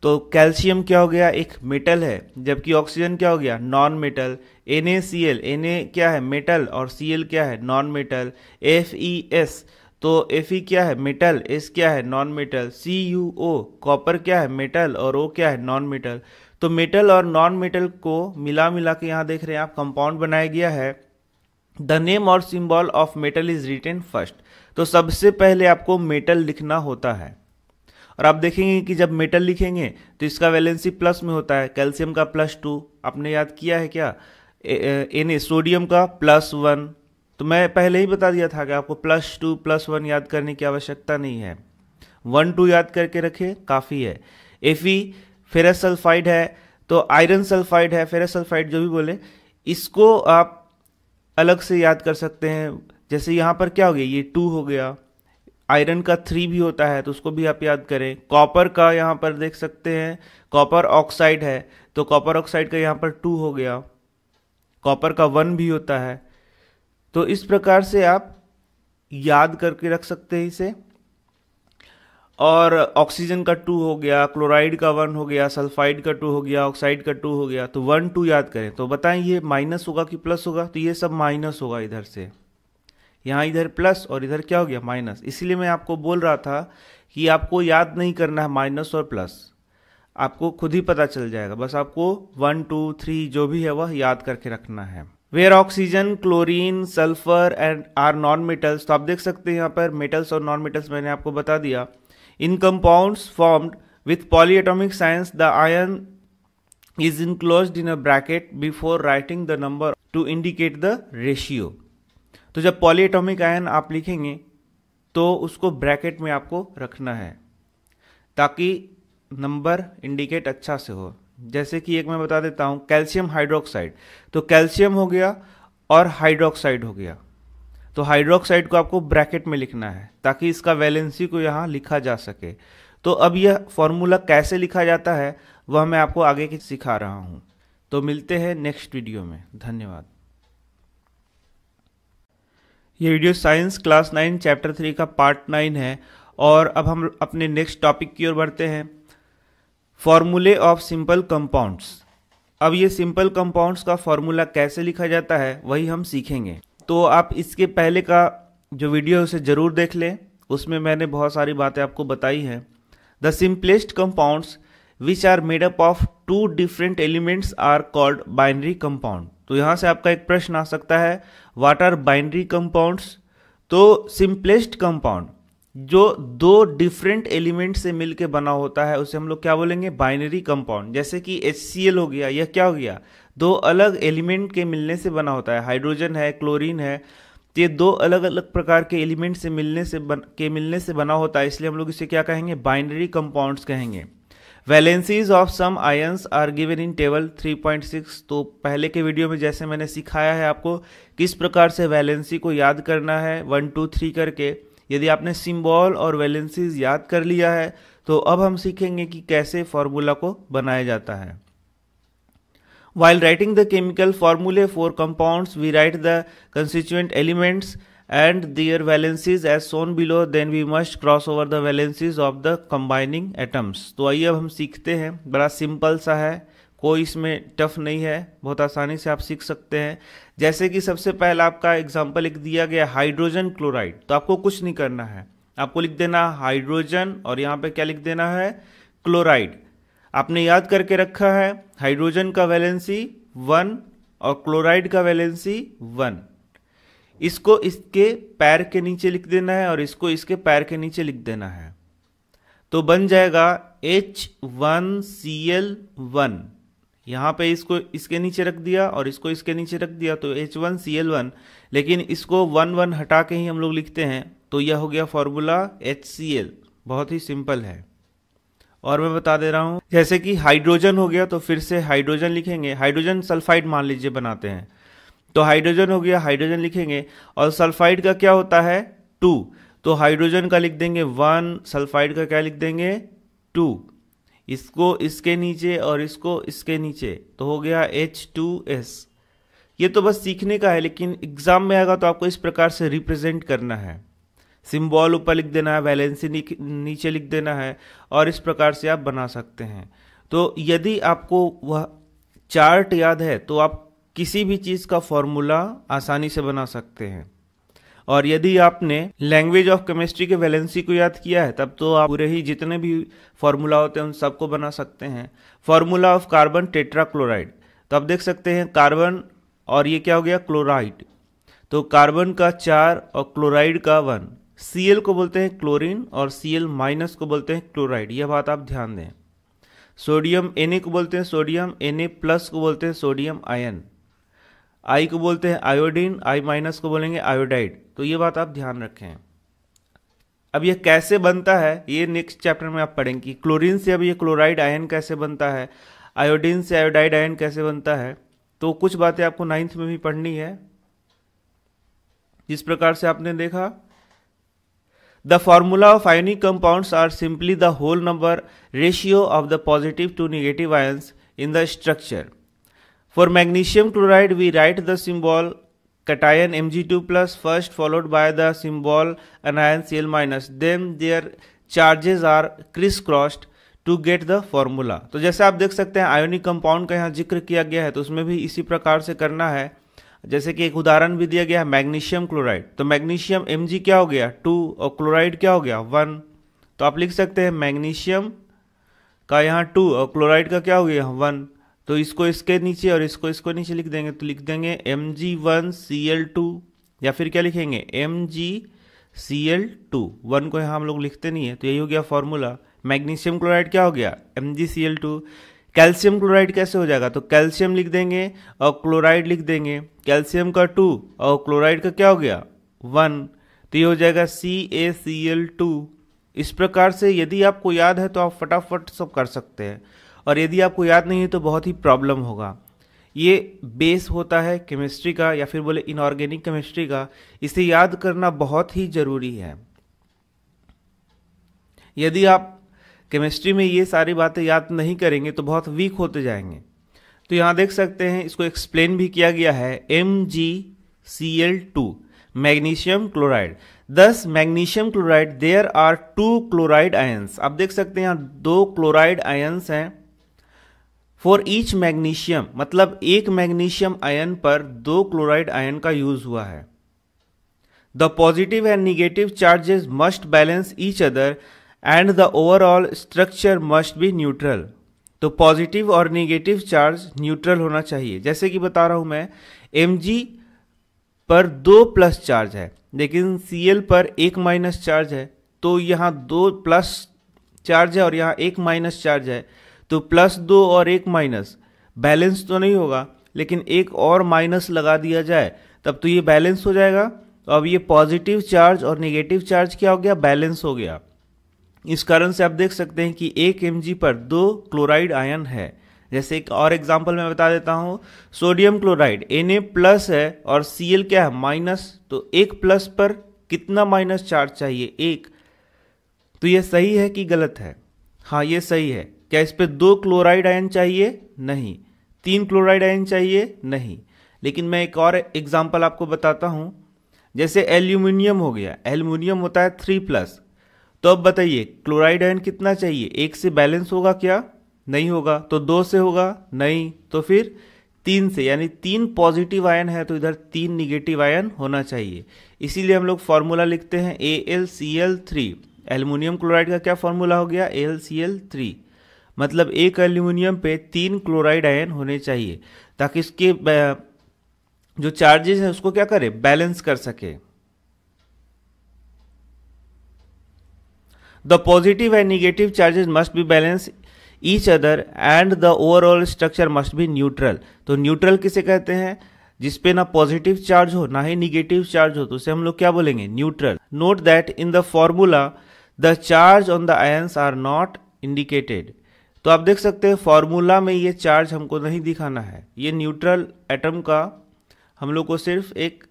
तो कैल्शियम क्या हो गया एक मेटल है जबकि ऑक्सीजन क्या हो गया non metal N A C L N A क्या है मेटल और सी एल क्या है non metal F E S तो एफ ई क्या है मेटल एस क्या है non metal C U O copper क्या है मेटल और ओ क्या है नॉन मेटल तो मेटल और नॉन मेटल को मिला मिला के यहाँ देख रहे हैं आप कंपाउंड बनाया गया है द नेम और symbol of metal is written first तो सबसे पहले आपको मेटल लिखना होता है और आप देखेंगे कि जब मेटल लिखेंगे तो इसका वैलेंसी प्लस में होता है कैल्शियम का प्लस टू आपने याद किया है क्या एन सोडियम का प्लस वन तो मैं पहले ही बता दिया था कि आपको प्लस टू प्लस वन याद करने की आवश्यकता नहीं है वन टू याद करके रखें काफ़ी है ई फेरस सल्फाइड है तो आयरन सल्फाइड है फेरस सल्फाइड जो भी बोले इसको आप अलग से याद कर सकते हैं जैसे यहाँ पर क्या हो गया ये टू हो गया आयरन का थ्री भी होता है तो उसको भी आप याद करें कॉपर का यहाँ पर देख सकते हैं कॉपर ऑक्साइड है तो कॉपर ऑक्साइड का यहाँ पर टू हो गया कॉपर का वन भी होता है तो इस प्रकार से आप याद करके रख सकते हैं इसे और ऑक्सीजन का टू हो गया क्लोराइड का वन हो गया सल्फाइड का टू हो गया ऑक्साइड का टू हो गया तो वन टू याद करें तो बताएं ये माइनस होगा कि प्लस होगा तो ये सब माइनस होगा इधर से यहाँ इधर प्लस और इधर क्या हो गया माइनस इसलिए मैं आपको बोल रहा था कि आपको याद नहीं करना है माइनस और प्लस आपको खुद ही पता चल जाएगा बस आपको वन टू थ्री जो भी है वह याद करके रखना है where oxygen chlorine sulphur and are non metals तो आप देख सकते हैं यहाँ पर मेटल्स और नॉन मेटल्स मैंने आपको बता दिया in compounds formed with polyatomic ions the ion is enclose in a bracket before writing the number to indicate the ratio तो जब पॉलीएटॉमिक आयन आप लिखेंगे तो उसको ब्रैकेट में आपको रखना है ताकि नंबर इंडिकेट अच्छा से हो जैसे कि एक मैं बता देता हूँ कैल्शियम हाइड्रोक्साइड तो कैल्शियम हो गया और हाइड्रोक्साइड हो गया तो हाइड्रोक्साइड को आपको ब्रैकेट में लिखना है ताकि इसका वैलेंसी को यहाँ लिखा जा सके तो अब यह फॉर्मूला कैसे लिखा जाता है वह मैं आपको आगे की सिखा रहा हूँ तो मिलते हैं नेक्स्ट वीडियो में धन्यवाद ये video science class nine chapter three का पार्ट नाइन है और अब हम अपने नेक्स्ट टॉपिक की ओर बढ़ते हैं फॉर्मूले ऑफ सिंपल कंपाउंड्स अब ये सिंपल कंपाउंड्स का फॉर्मूला कैसे लिखा जाता है वही हम सीखेंगे तो आप इसके पहले का जो वीडियो है उसे ज़रूर देख लें उसमें मैंने बहुत सारी बातें आपको बताई हैं the simplest compounds which are made up of two different elements are called binary compound तो यहाँ से आपका एक प्रश्न आ सकता है वाट आर बाइंड्री कंपाउंड्स तो सिंपलेस्ट कंपाउंड जो दो डिफरेंट एलिमेंट से मिलकर बना होता है उसे हम लोग क्या बोलेंगे बाइनरी कंपाउंड जैसे कि एच हो गया यह क्या हो गया दो अलग एलिमेंट के मिलने से बना होता है हाइड्रोजन है क्लोरीन है तो ये दो अलग अलग प्रकार के एलिमेंट से मिलने से बन के मिलने से बना होता है इसलिए हम लोग इसे क्या कहेंगे बाइनरी कंपाउंड्स कहेंगे valencies of some ions are given in table 3.6 तो पहले के वीडियो में जैसे मैंने सिखाया है आपको किस प्रकार से वैलेंसी को याद करना है वन टू थ्री करके यदि आपने सिम्बॉल और वैलेंसीज याद कर लिया है तो अब हम सीखेंगे कि कैसे फॉर्मूला को बनाया जाता है while writing the chemical formulae for compounds we write the constituent elements and their valencies as shown below then we must cross over the valencies of the combining atoms तो आइए अब हम सीखते हैं बड़ा सिंपल सा है कोई इसमें टफ नहीं है बहुत आसानी से आप सीख सकते हैं जैसे कि सबसे पहला आपका एग्जाम्पल एक दिया गया हाइड्रोजन क्लोराइड तो आपको कुछ नहीं करना है आपको लिख देना हाइड्रोजन और यहाँ पे क्या लिख देना है क्लोराइड आपने याद करके रखा है हाइड्रोजन का वैलेंसी वन और क्लोराइड का वैलेंसी वन इसको इसके पैर के नीचे लिख देना है और इसको इसके पैर के नीचे लिख देना है तो बन जाएगा H one C L one यहाँ पे इसको इसके नीचे रख दिया और इसको इसके नीचे रख दिया तो H one C L one लेकिन इसको वन वन हटा के ही हम लोग लिखते हैं तो यह हो गया फॉर्मूला एच सी एल बहुत ही सिंपल है और मैं बता दे रहा हूँ जैसे कि हाइड्रोजन हो गया तो फिर से हाइड्रोजन लिखेंगे हाइड्रोजन सल्फाइड मान लीजिए बनाते हैं तो हाइड्रोजन हो गया हाइड्रोजन लिखेंगे और सल्फाइड का क्या होता है टू तो हाइड्रोजन का लिख देंगे वन सल्फाइड का क्या लिख देंगे टू इसको इसके नीचे और इसको इसके नीचे तो हो गया एच टू एस ये तो बस सीखने का है लेकिन एग्जाम में आएगा तो आपको इस प्रकार से रिप्रेजेंट करना है सिम्बॉल ऊपर लिख देना है वैलेंसी नीचे लिख देना है और इस प्रकार से आप बना सकते हैं तो यदि आपको वह चार्ट याद है तो आप किसी भी चीज़ का फॉर्मूला आसानी से बना सकते हैं और यदि आपने लैंग्वेज ऑफ केमिस्ट्री के वैलेंसी को याद किया है तब तो आप पूरे ही जितने भी फॉर्मूला होते हैं उन सबको बना सकते हैं फॉर्मूला ऑफ कार्बन टेट्राक्लोराइड तो आप देख सकते हैं कार्बन और ये क्या हो गया क्लोराइड तो कार्बन का चार और क्लोराइड का वन सी को बोलते हैं क्लोरीन और सी माइनस को बोलते हैं क्लोराइड यह बात आप ध्यान दें सोडियम Na को बोलते हैं सोडियम Na प्लस को बोलते हैं सोडियम आयन आई को बोलते हैं आयोडीन आई माइनस को बोलेंगे आयोडाइड तो ये बात आप ध्यान रखें अब यह कैसे बनता है ये नेक्स्ट चैप्टर में आप पढ़ेंगे कि क्लोरीन से अब ये क्लोराइड आयन कैसे बनता है आयोडीन से आयोडाइड आयन कैसे बनता है तो कुछ बातें आपको नाइन्थ में भी पढ़नी है जिस प्रकार से आपने देखा the formula of ionic compounds are simply the whole number ratio of the positive to negative ions in the structure For magnesium chloride, we write the symbol cation Mg2 plus first followed by the symbol anion Cl minus. Then their charges are crisscrossed to get the formula तो जैसे आप देख सकते हैं ionic compound का यहाँ जिक्र किया गया है तो उसमें भी इसी प्रकार से करना है जैसे कि एक उदाहरण भी दिया गया है मैग्नीशियम क्लोराइड तो मैग्नीशियम एम क्या हो गया टू और क्लोराइड क्या हो गया वन तो आप लिख सकते हैं मैग्नीशियम का यहाँ टू और क्लोराइड का क्या हो गया वन तो इसको इसके नीचे और इसको इसको नीचे लिख देंगे तो लिख देंगे M G one C L two या फिर क्या लिखेंगे M G C L two one को यहाँ हम लोग लिखते नहीं है तो यही हो गया फॉर्मूला मैग्नीशियम क्लोराइड क्या हो गया M G C L two calcium chloride कैसे हो जाएगा तो कैल्शियम लिख देंगे और क्लोराइड लिख देंगे कैल्शियम का टू और क्लोराइड का क्या हो गया वन तो ये हो जाएगा सी ए सी एल टू इस प्रकार से यदि आपको याद है तो आप फटाफट सब कर सकते हैं और यदि आपको याद नहीं है तो बहुत ही प्रॉब्लम होगा ये बेस होता है केमिस्ट्री का या फिर बोले इनऑर्गेनिक केमिस्ट्री का इसे याद करना बहुत ही ज़रूरी है यदि आप केमिस्ट्री में ये सारी बातें याद नहीं करेंगे तो बहुत वीक होते जाएंगे तो यहाँ देख सकते हैं इसको एक्सप्लेन भी किया गया है M G C L two magnesium chloride दस magnesium chloride there are two chloride ions आप देख सकते हैं यहाँ दो क्लोराइड आयंस हैं फॉर ईच मैग्नीशियम मतलब एक मैग्नीशियम आयन पर दो क्लोराइड आयन का यूज हुआ है the positive and negative charges must balance each other and the overall structure must be neutral तो पॉजिटिव और निगेटिव चार्ज न्यूट्रल होना चाहिए जैसे कि बता रहा हूं मैं एम पर दो प्लस चार्ज है लेकिन सी पर एक माइनस चार्ज है तो यहाँ दो प्लस चार्ज है और यहाँ एक माइनस चार्ज है तो प्लस दो और एक माइनस बैलेंस तो नहीं होगा लेकिन एक और माइनस लगा दिया जाए तब तो ये बैलेंस हो जाएगा तो अब ये पॉजिटिव चार्ज और निगेटिव चार्ज क्या हो गया बैलेंस हो गया इस कारण से आप देख सकते हैं कि एक एम पर दो क्लोराइड आयन है जैसे एक और एग्जाम्पल मैं बता देता हूँ सोडियम क्लोराइड Na प्लस है और Cl क्या है माइनस तो एक प्लस पर कितना माइनस चार्ज चाहिए एक तो ये सही है कि गलत है हाँ ये सही है क्या इस पर दो क्लोराइड आयन चाहिए नहीं तीन क्लोराइड आयन चाहिए नहीं लेकिन मैं एक और एग्जाम्पल आपको बताता हूँ जैसे एल्यूमिनियम हो गया एल्यूमिनियम होता है थ्री प्लस तो अब बताइए क्लोराइड आयन कितना चाहिए एक से बैलेंस होगा क्या नहीं होगा तो दो से होगा नहीं तो फिर तीन से यानी तीन पॉजिटिव आयन है तो इधर तीन निगेटिव आयन होना चाहिए इसीलिए हम लोग फॉर्मूला लिखते हैं A L C L three aluminium chloride का क्या फॉर्मूला हो गया A L C L three मतलब एक एल्यूमिनियम पे तीन क्लोराइड आयन होने चाहिए ताकि इसके जो चार्जेस हैं उसको क्या करे बैलेंस कर सके the positive and negative charges must be balance each other and the overall structure must be neutral तो न्यूट्रल किसे कहते हैं जिसपे ना पॉजिटिव चार्ज हो ना ही निगेटिव चार्ज हो तो उसे हम लोग क्या बोलेंगे neutral note that in the formula the charge on the ions are not indicated तो आप देख सकते हैं फॉर्मूला में ये चार्ज हमको नहीं दिखाना है ये न्यूट्रल एटम का हम लोग को सिर्फ एक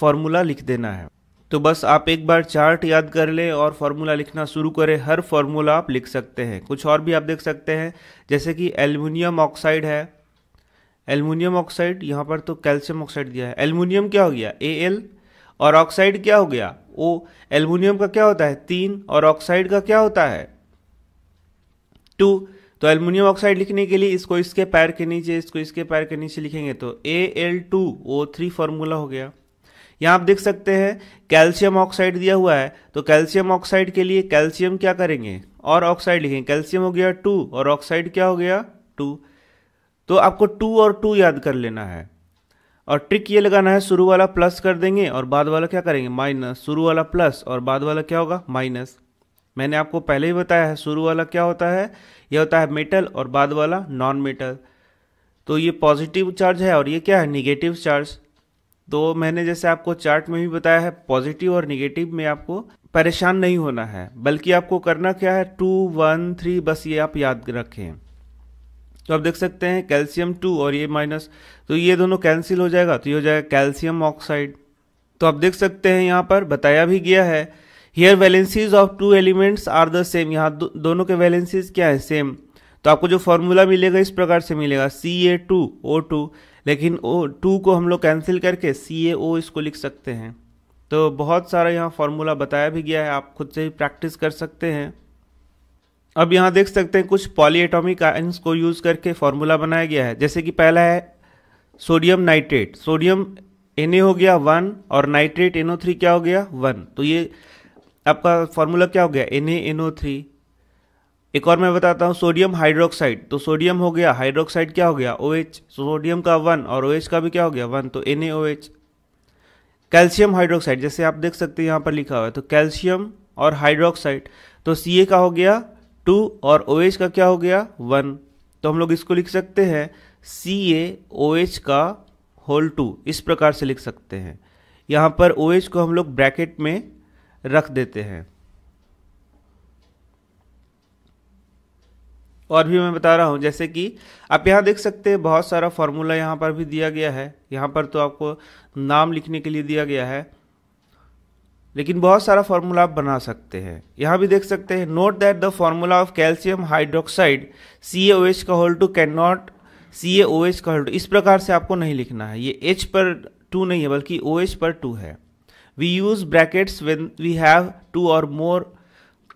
फॉर्मूला लिख देना है तो बस आप एक बार चार्ट याद कर लें और फॉर्मूला लिखना शुरू करें हर फॉर्मूला आप लिख सकते हैं कुछ और भी आप देख सकते हैं जैसे कि एल्यूमिनियम ऑक्साइड है एल्यूमिनियम ऑक्साइड यहाँ पर तो कैल्शियम ऑक्साइड दिया है एल्यूमिनियम क्या हो गया ए एल और ऑक्साइड क्या हो गया ओ एल्यूमिनियम का क्या होता है तीन और ऑक्साइड का क्या होता है टू तो एल्यूमिनियम ऑक्साइड लिखने के लिए इसको इसके पैर के नीचे इसको इसके पैर के नीचे लिखेंगे तो A L two O three formula हो गया यहाँ आप देख सकते हैं कैल्शियम ऑक्साइड दिया हुआ है तो कैल्शियम ऑक्साइड के लिए कैल्शियम क्या करेंगे और ऑक्साइड लिखेंगे कैल्शियम हो गया टू और ऑक्साइड क्या हो गया टू तो आपको टू और टू याद कर लेना है और ट्रिक ये लगाना है शुरू वाला प्लस कर देंगे और बाद वाला क्या करेंगे माइनस शुरू वाला प्लस और बाद वाला क्या होगा माइनस मैंने आपको पहले ही बताया है शुरू वाला क्या होता है यह होता है मेटल और बाद वाला नॉन मेटल तो ये पॉजिटिव चार्ज है और ये क्या है निगेटिव चार्ज तो मैंने जैसे आपको चार्ट में भी बताया है पॉजिटिव और निगेटिव में आपको परेशान नहीं होना है बल्कि आपको करना क्या है टू वन थ्री बस ये आप याद रखें तो आप देख सकते हैं कैल्शियम टू और ये माइनस तो ये दोनों कैंसिल हो जाएगा तो ये हो जाएगा कैल्शियम ऑक्साइड तो आप देख सकते हैं यहाँ पर बताया भी गया है here valencies of two elements are the same यहाँ दो, दोनों के वैलेंसीज क्या है सेम तो आपको जो फॉर्मूला मिलेगा इस प्रकार से मिलेगा सी ए टू ओ टू लेकिन ओ टू को हम लोग कैंसिल करके सी ए ओ इसको लिख सकते हैं तो बहुत सारा यहाँ फॉर्मूला बताया भी गया है आप खुद से ही प्रैक्टिस कर सकते हैं अब यहाँ देख सकते हैं कुछ पॉलीएटॉमिक आयंस को यूज़ करके फॉर्मूला बनाया गया है जैसे कि पहला है सोडियम नाइट्रेट सोडियम एन हो गया वन और नाइट्रेट एन क्या हो गया वन तो ये आपका फॉर्मूला क्या हो गया एन एन थ्री एक और मैं बताता हूँ सोडियम हाइड्रोक्साइड तो सोडियम हो गया हाइड्रोक्साइड क्या हो गया ओ एच सोडियम का वन और ओ एच का भी क्या हो गया वन तो एन एच कैल्शियम हाइड्रोक्साइड जैसे आप देख सकते हैं यहाँ पर लिखा हुआ है तो कैल्शियम और हाइड्रोक्साइड तो सी ए का हो गया टू और ओ OH का क्या हो गया वन तो हम लोग इसको लिख सकते हैं सी ए ओ एच का होल टू इस प्रकार से लिख सकते हैं यहाँ पर ओ OH को हम लोग ब्रैकेट में रख देते हैं और भी मैं बता रहा हूँ जैसे कि आप यहाँ देख सकते हैं बहुत सारा फॉर्मूला यहाँ पर भी दिया गया है यहाँ पर तो आपको नाम लिखने के लिए दिया गया है लेकिन बहुत सारा फॉर्मूला आप बना सकते हैं यहाँ भी देख सकते हैं note that the formula of calcium hydroxide C A O H का whole two can not C A O H का होल टू इस प्रकार से आपको नहीं लिखना है ये एच पर टू नहीं है बल्कि ओ एच पर टू है We use brackets when we have two or more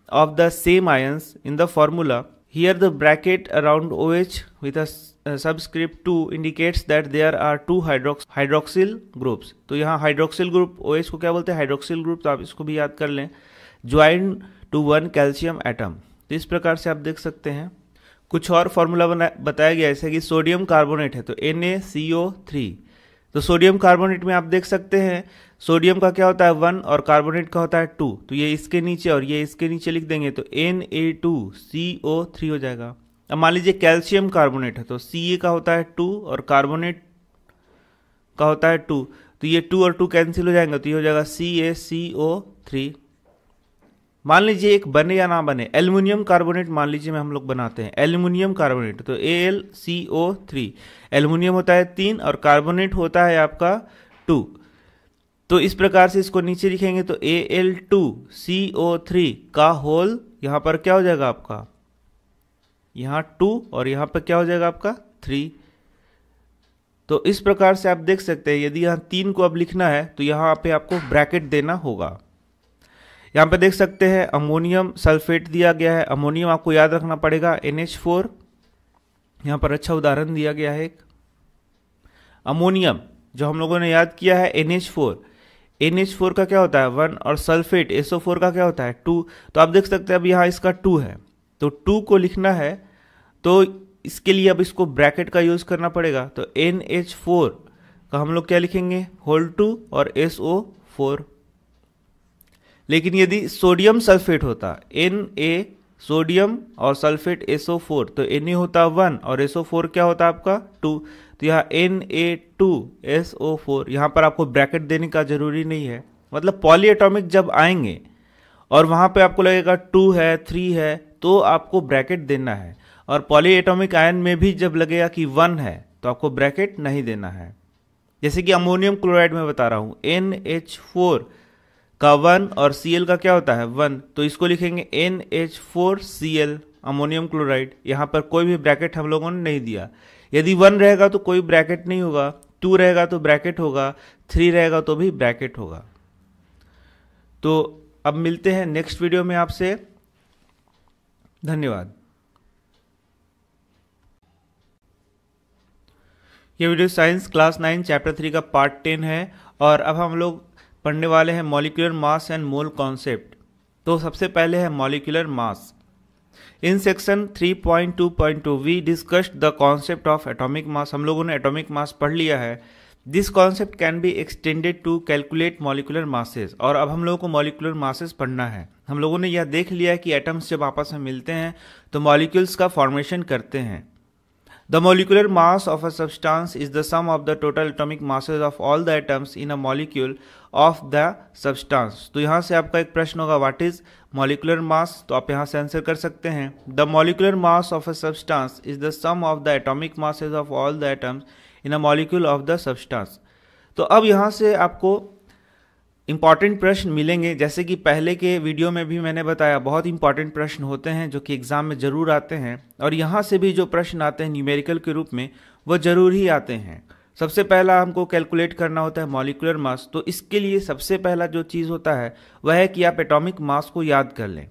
of the same ions in the formula. Here the bracket around OH with a, a subscript 2 indicates that there are two hydrox, hydroxyl groups. to yahan hydroxyl group OH ko kya bolte हैं hydroxyl group to aap isko bhi yaad kar le join to one calcium atom to is prakar se aap dekh sakte hain कुछ और formula बताया गया जैसे कि sodium carbonate है तो NaCO3 तो सोडियम कार्बोनेट में आप देख सकते हैं सोडियम का क्या होता है वन और कार्बोनेट का होता है टू तो ये इसके नीचे और ये इसके नीचे लिख देंगे तो N A two C O three हो जाएगा अब मान लीजिए कैल्शियम कार्बोनेट है तो सी ए का होता है टू और कार्बोनेट का होता है टू तो ये टू और टू कैंसिल हो जाएंगे तो ये हो जाएगा सी ए सी ओ थ्री मान लीजिए एक बने या ना बने एल्यूमिनियम कार्बोनेट मान लीजिए मैं हम लोग बनाते हैं एल्यूमिनियम कार्बोनेट तो A L C O three aluminium होता है तीन और कार्बोनेट होता है आपका टू तो इस प्रकार से इसको नीचे लिखेंगे तो A L two C O three का होल यहाँ पर क्या हो जाएगा आपका यहाँ टू और यहाँ पर क्या हो जाएगा आपका थ्री तो इस प्रकार से आप देख सकते हैं यदि यहाँ तीन को अब लिखना है तो यहाँ पे आपको ब्रैकेट देना होगा यहाँ पे देख सकते हैं अमोनियम सल्फेट दिया गया है अमोनियम आपको याद रखना पड़ेगा एन एच फोर यहाँ पर अच्छा उदाहरण दिया गया है एक अमोनियम जो हम लोगों ने याद किया है N H four N H four का क्या होता है वन और सल्फेट एसओ फोर का क्या होता है टू तो आप देख सकते हैं अब यहाँ इसका टू है तो टू को लिखना है तो इसके लिए अब इसको ब्रैकेट का यूज़ करना पड़ेगा तो एन एच फोर का हम लोग क्या लिखेंगे होल टू और एस ओ फोर लेकिन यदि सोडियम सल्फेट होता एन ए सोडियम और सल्फेट एसओ फोर तो एन ए होता वन और एसओ फोर क्या होता आपका टू तो यहाँ N A two S O four यहाँ पर आपको ब्रैकेट देने का ज़रूरी नहीं है मतलब पॉलीएटॉमिक जब आएंगे और वहाँ पे आपको लगेगा टू है थ्री है तो आपको ब्रैकेट देना है और पॉलीएटॉमिक आयन में भी जब लगेगा कि वन है तो आपको ब्रैकेट नहीं देना है जैसे कि अमोनियम क्लोराइड में बता रहा हूँ एन एच फोर का वन और सी एल का क्या होता है वन तो इसको लिखेंगे N H four C L ammonium chloride यहाँ पर कोई भी ब्रैकेट हम लोगों ने नहीं दिया यदि वन रहेगा तो कोई ब्रैकेट नहीं होगा टू रहेगा तो ब्रैकेट होगा थ्री रहेगा तो भी ब्रैकेट होगा तो अब मिलते हैं नेक्स्ट वीडियो में आपसे धन्यवाद ये video science class nine chapter three का पार्ट टेन है और अब हम लोग पढ़ने वाले हैं molecular mass and mole concept तो सबसे पहले है molecular mass in section 3.2.2 we discussed the concept of atomic mass हम लोगों ने एटॉमिक मास पढ़ लिया है this concept can be extended to calculate molecular masses और अब हम लोगों को मॉलिकुलर मासेस पढ़ना है हम लोगों ने यह देख लिया कि एटम्स जब आपस में मिलते हैं तो मॉलिक्यूल्स का फॉर्मेशन करते हैं the molecular mass of a substance is the sum of the total atomic masses of all the atoms in a molecule of the substance तो यहाँ से आपका एक प्रश्न होगा व्हाट इज मॉलिकुलर मास तो आप यहाँ से आंसर कर सकते हैं the molecular mass of a substance is the sum of the atomic masses of all the atoms in a molecule of the substance तो अब यहाँ से आपको इंपॉर्टेंट प्रश्न मिलेंगे जैसे कि पहले के वीडियो में भी मैंने बताया बहुत इंपॉर्टेंट प्रश्न होते हैं जो कि एग्जाम में ज़रूर आते हैं और यहाँ से भी जो प्रश्न आते हैं न्यूमेरिकल के रूप में वो ज़रूर ही आते हैं सबसे पहला हमको कैलकुलेट करना होता है मॉलिकुलर मास तो इसके लिए सबसे पहला जो चीज़ होता है वह है कि आप एटॉमिक मास को याद कर लें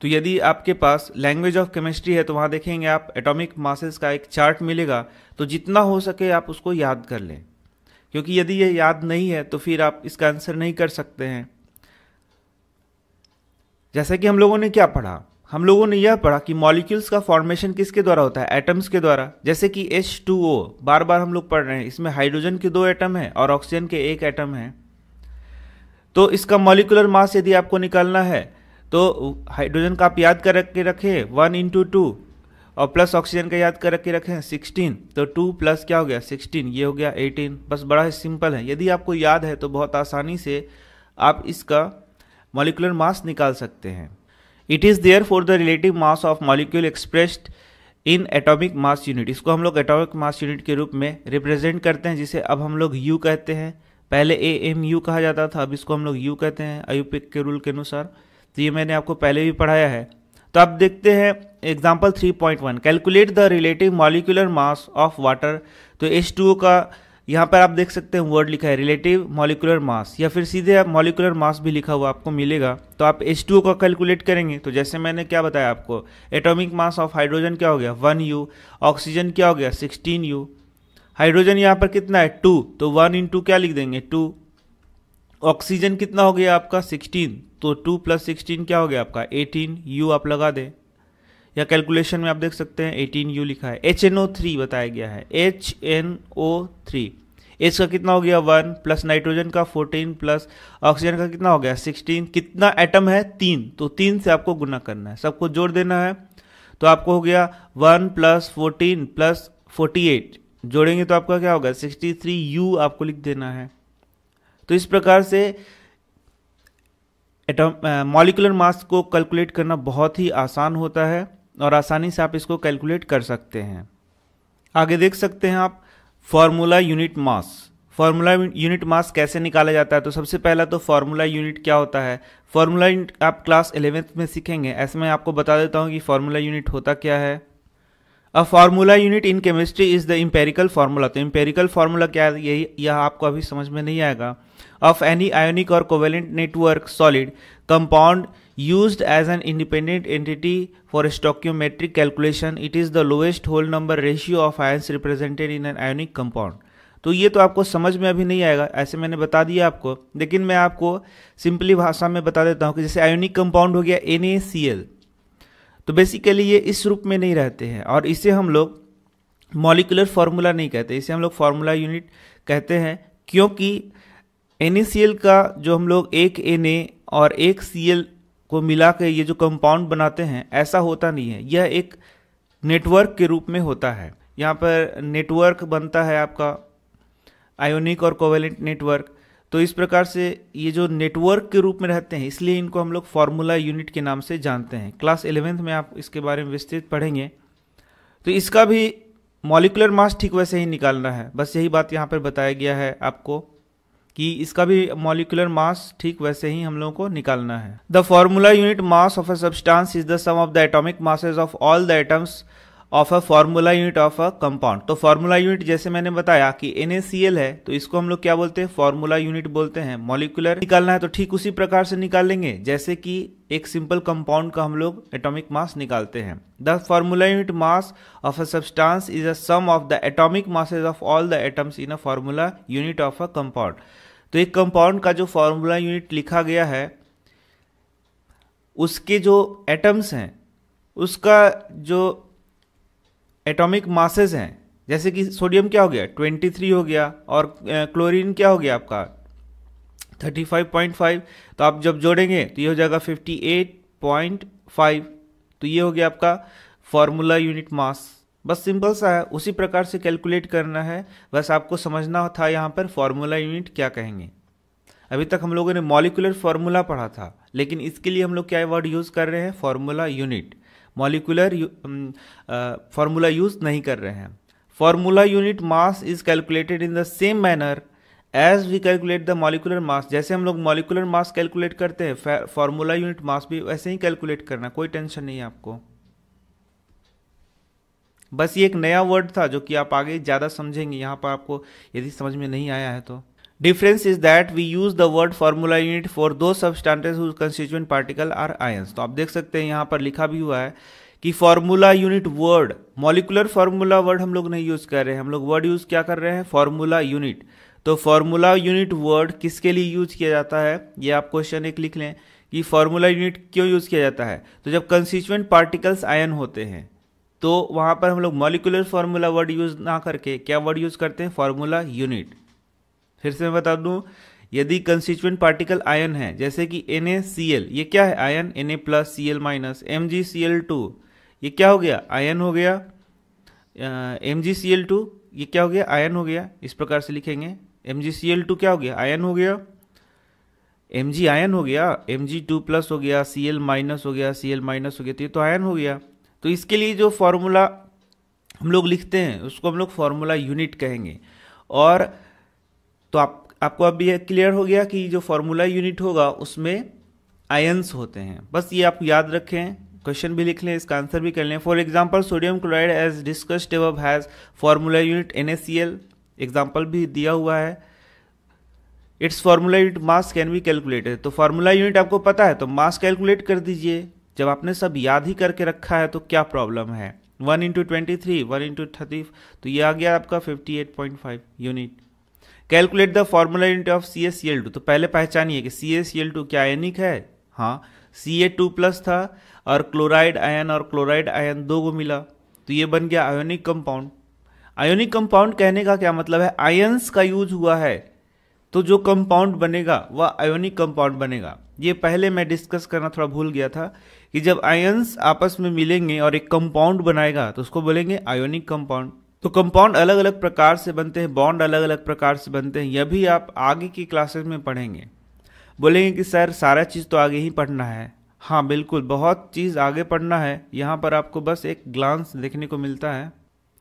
तो यदि आपके पास लैंग्वेज ऑफ केमिस्ट्री है तो वहाँ देखेंगे आप एटॉमिक मासेस का एक चार्ट मिलेगा तो जितना हो सके आप उसको याद कर लें क्योंकि यदि ये याद नहीं है तो फिर आप इसका आंसर नहीं कर सकते हैं जैसा कि हम लोगों ने क्या पढ़ा हम लोगों ने यह पढ़ा कि मॉलिक्यूल्स का फॉर्मेशन किसके द्वारा होता है एटम्स के द्वारा जैसे कि H2O बार बार हम लोग पढ़ रहे हैं इसमें हाइड्रोजन के दो एटम हैं और ऑक्सीजन के एक एटम है तो इसका मॉलिकुलर मास यदि आपको निकालना है तो हाइड्रोजन का आप याद कर के रखें वन इंटू टू और प्लस ऑक्सीजन का याद करके रखें सिक्सटीन तो टू प्लस क्या हो गया सिक्सटीन ये हो गया एटीन बस बड़ा ही सिंपल है यदि आपको याद है तो बहुत आसानी से आप इसका मॉलिकुलर मास निकाल सकते हैं it is therefore the relative mass of molecule expressed in atomic mass unit इसको हम लोग एटॉमिक मास यूनिट के रूप में रिप्रेजेंट करते हैं जिसे अब हम लोग यू कहते हैं पहले ए एम यू कहा जाता था अब इसको हम लोग यू कहते हैं आयुपिक के रूल के अनुसार तो ये मैंने आपको पहले भी पढ़ाया है तो अब देखते हैं example 3.1 calculate the relative molecular mass of water तो टू का यहाँ पर आप देख सकते हैं वर्ड लिखा है रिलेटिव मॉलिकुलर मास या फिर सीधे मॉलिकुलर मास भी लिखा हुआ आपको मिलेगा तो आप एच टू का कैलकुलेट करेंगे तो जैसे मैंने क्या बताया आपको एटॉमिक मास ऑफ हाइड्रोजन क्या हो गया वन यू ऑक्सीजन क्या हो गया सिक्सटीन यू हाइड्रोजन यहाँ पर कितना है टू तो वन टू क्या लिख देंगे टू ऑक्सीजन कितना हो गया आपका सिक्सटीन तो टू प्लस सिक्सटीन क्या हो गया आपका एटीन यू आप लगा दें या कैलकुलेशन में आप देख सकते हैं एटीन यू लिखा है एच एन ओ थ्री बताया गया है H N O three H का कितना हो गया वन प्लस नाइट्रोजन का फोर्टीन प्लस ऑक्सीजन का कितना हो गया सिक्सटीन कितना एटम है तीन तो तीन से आपको गुना करना है सबको जोड़ देना है तो आपको हो गया one plus fourteen plus forty eight जोड़ेंगे तो आपका क्या होगा सिक्सटी थ्री यू आपको लिख देना है तो इस प्रकार से एटम मॉलिकुलर मास को कैलकुलेट करना बहुत ही आसान होता है और आसानी से आप इसको कैलकुलेट कर सकते हैं आगे देख सकते हैं आप formula unit mass formula unit mass कैसे निकाला जाता है तो सबसे पहला तो फार्मूला यूनिट क्या होता है फार्मूला यूनिट आप क्लास एलेवेंथ में सीखेंगे ऐसे में आपको बता देता हूँ कि फार्मूला यूनिट होता क्या है a formula unit in chemistry is the empirical formula तो इम्पेरिकल फार्मूला क्या है यही यह आपको अभी समझ में नहीं आएगा ऑफ एनी आयोनिक और covalent network solid compound used as an independent entity for stoichiometric calculation it is the lowest whole number ratio of ions represented in an ionic compound तो ये तो आपको समझ में अभी नहीं आएगा ऐसे मैंने बता दिया आपको लेकिन मैं आपको सिंपली भाषा में बता देता हूँ कि जैसे आयोनिक कंपाउंड हो गया एन तो बेसिकली ये इस रूप में नहीं रहते हैं और इसे हम लोग मॉलिकुलर फार्मूला नहीं कहते इसे हम लोग फार्मूला यूनिट कहते हैं क्योंकि एन का जो हम लोग एक एन और एक सी को मिला के ये जो कंपाउंड बनाते हैं ऐसा होता नहीं है यह एक नेटवर्क के रूप में होता है यहाँ पर नेटवर्क बनता है आपका आयोनिक और कोवेलेंट नेटवर्क तो इस प्रकार से ये जो नेटवर्क के रूप में रहते हैं इसलिए इनको हम लोग फार्मूला यूनिट के नाम से जानते हैं क्लास एलेवेंथ में आप इसके बारे में विस्तृत पढ़ेंगे तो इसका भी मॉलिकुलर मास ठीक वैसे ही निकालना है बस यही बात यहाँ पर बताया गया है आपको कि इसका भी मॉलिकुलर मास ठीक वैसे ही हम लोगों को निकालना है the formula unit mass of a substance is the sum of the atomic masses of all the atoms of a formula unit of a compound तो फार्मूला यूनिट जैसे मैंने बताया कि एन है तो इसको हम लोग क्या बोलते हैं फार्मूला यूनिट बोलते हैं मॉलिकुलर निकालना है तो ठीक उसी प्रकार से निकालेंगे जैसे कि एक सिंपल कंपाउंड का हम लोग एटॉमिक मास निकालते हैं the formula unit mass of a substance is a sum of the atomic masses of all the atoms in a formula unit of a compound तो एक कंपाउंड का जो फार्मूला यूनिट लिखा गया है उसके जो एटम्स हैं उसका जो एटॉमिक मासेस हैं जैसे कि सोडियम क्या हो गया 23 हो गया और क्लोरीन क्या हो गया आपका 35.5 तो आप जब जोड़ेंगे तो ये हो जाएगा 58.5 तो ये हो गया आपका फॉर्मूला यूनिट मास बस सिंपल सा है उसी प्रकार से कैलकुलेट करना है बस आपको समझना था यहाँ पर फॉर्मूला यूनिट क्या कहेंगे अभी तक हम लोगों ने मॉलिकुलर फार्मूला पढ़ा था लेकिन इसके लिए हम लोग क्या वर्ड यूज़ कर रहे हैं formula unit molecular formula use नहीं कर रहे हैं formula unit mass is calculated in the same manner as we calculate the molecular mass जैसे हम लोग मॉलिकुलर मास कैलकुलेट करते हैं फार्मूला यूनिट मास भी वैसे ही कैलकुलेट करना कोई टेंशन नहीं है आपको बस ये एक नया वर्ड था जो कि आप आगे ज़्यादा समझेंगे यहाँ पर आपको यदि समझ में नहीं आया है तो difference is that we use the word formula unit for those substances whose constituent particle are ions तो आप देख सकते हैं यहाँ पर लिखा भी हुआ है कि formula unit word molecular formula word हम लोग नहीं यूज कर रहे हैं हम लोग वर्ड यूज क्या कर रहे हैं फॉर्मूला यूनिट तो फॉर्मूला यूनिट वर्ड किसके लिए यूज किया जाता है ये आप क्वेश्चन एक लिख लें कि फॉर्मूला यूनिट क्यों यूज किया जाता है तो जब कंस्टिट्यूएंट पार्टिकल्स आयन होते हैं तो वहाँ पर हम लोग मॉलिकुलर फार्मूला वर्ड यूज़ ना करके क्या वर्ड यूज़ करते हैं फार्मूला यूनिट फिर से मैं बता दूँ यदि कंस्टिट्यूएंट पार्टिकल आयन है जैसे कि एन ये क्या है ion N A plus C L minus M G C L two ये क्या हो गया आयन हो गया M G C L two ये क्या हो गया आयन हो गया इस प्रकार से लिखेंगे M G C L two क्या हो गया आयन हो गया एम जी आयन हो गया एम जी टू प्लस हो गया सी एल माइनस हो गया सी एल माइनस हो गया तो ये तो आयन हो गया तो इसके लिए जो फॉर्मूला हम लोग लिखते हैं उसको हम लोग फॉर्मूला यूनिट कहेंगे और तो आप आपको अब यह क्लियर हो गया कि जो फॉर्मूला यूनिट होगा उसमें आयंस होते हैं बस ये आप याद रखें क्वेश्चन भी लिख लें इसका आंसर भी कर लें for example sodium chloride as discussed above has formula unit an example भी दिया हुआ है its formula unit mass can be calculated तो फॉर्मूला यूनिट आपको पता है तो मास कैलकुलेट कर दीजिए जब आपने सब याद ही करके रखा है तो क्या प्रॉब्लम है one into twenty three one into thirty तो ये आ गया आपका fifty eight point five unit calculate the formula unit of C S L two तो पहले पहचानिए कि सी एस एल टू क्या एनिक है हाँ सी ए टू प्लस था और क्लोराइड आयन और क्लोराइड आयन दो को मिला तो ये बन गया आयोनिक कंपाउंड आयोनिक कंपाउंड कहने का क्या मतलब है आयन्स का यूज हुआ है तो जो कंपाउंड बनेगा वह आयोनिक कंपाउंड बनेगा ये पहले मैं डिस्कस करना थोड़ा भूल गया था कि जब आयंस आपस में मिलेंगे और एक कंपाउंड बनाएगा तो उसको बोलेंगे आयोनिक कंपाउंड तो कंपाउंड अलग अलग प्रकार से बनते हैं बॉन्ड अलग अलग प्रकार से बनते हैं यह भी आप आगे की क्लासेस में पढ़ेंगे बोलेंगे कि सर सारा चीज़ तो आगे ही पढ़ना है हाँ बिल्कुल बहुत चीज़ आगे पढ़ना है यहाँ पर आपको बस एक ग्लांस देखने को मिलता है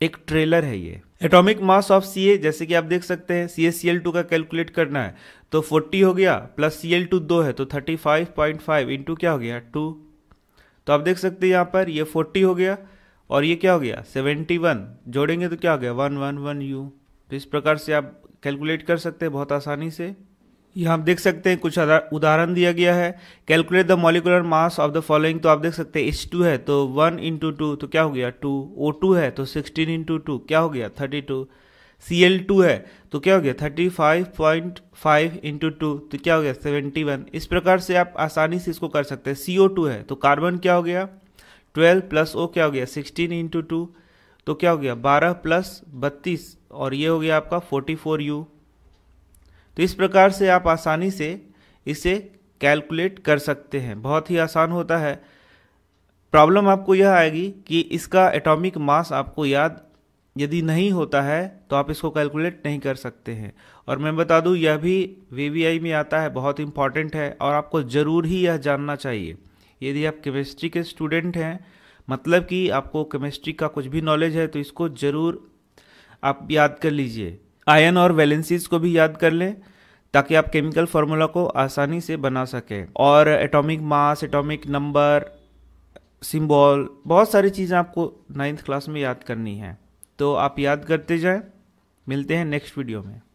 एक ट्रेलर है ये एटॉमिक मास ऑफ सी ए जैसे कि आप देख सकते हैं C A C L two का कैलकुलेट करना है तो 40 हो गया प्लस सी एल टू दो है तो 35.5 फाइव इंटू क्या हो गया टू तो आप देख सकते हैं यहाँ पर ये फोर्टी हो गया और ये क्या हो गया सेवेंटी वन जोड़ेंगे तो क्या हो गया वन वन वन यू तो इस प्रकार से आप कैलकुलेट कर सकते हैं बहुत आसानी से यहाँ आप देख सकते हैं कुछ उदाहरण दिया गया है calculate the molecular mass of the following तो आप देख सकते हैं एच टू है तो वन इंटू टू तो क्या हो गया टू ओ टू है तो सिक्सटीन इंटू टू क्या हो गया thirty two C L two है तो क्या हो गया thirty five point five into two तो क्या हो गया सेवेंटी वन इस प्रकार से आप आसानी से इसको कर सकते हैं सी ओ टू है तो कार्बन क्या हो गया ट्वेल्व प्लस ओ क्या हो गया सिक्सटीन इंटू टू तो क्या हो गया बारह प्लस बत्तीस और ये हो गया आपका फोर्टी फोर यू तो इस प्रकार से आप आसानी से इसे कैलकुलेट कर सकते हैं बहुत ही आसान होता है प्रॉब्लम आपको यह आएगी कि इसका एटॉमिक मास आपको याद यदि नहीं होता है तो आप इसको कैलकुलेट नहीं कर सकते हैं और मैं बता दूं यह भी वी में आता है बहुत इंपॉर्टेंट है और आपको ज़रूर ही यह जानना चाहिए यदि आप केमिस्ट्री के स्टूडेंट हैं मतलब कि आपको केमिस्ट्री का कुछ भी नॉलेज है तो इसको ज़रूर आप याद कर लीजिए आयन और वैलेंसीज को भी याद कर लें ताकि आप केमिकल फार्मूला को आसानी से बना सकें और atomic mass atomic number symbol बहुत सारी चीज़ें आपको नाइन्थ क्लास में याद करनी है तो आप याद करते जाएं मिलते हैं नेक्स्ट वीडियो में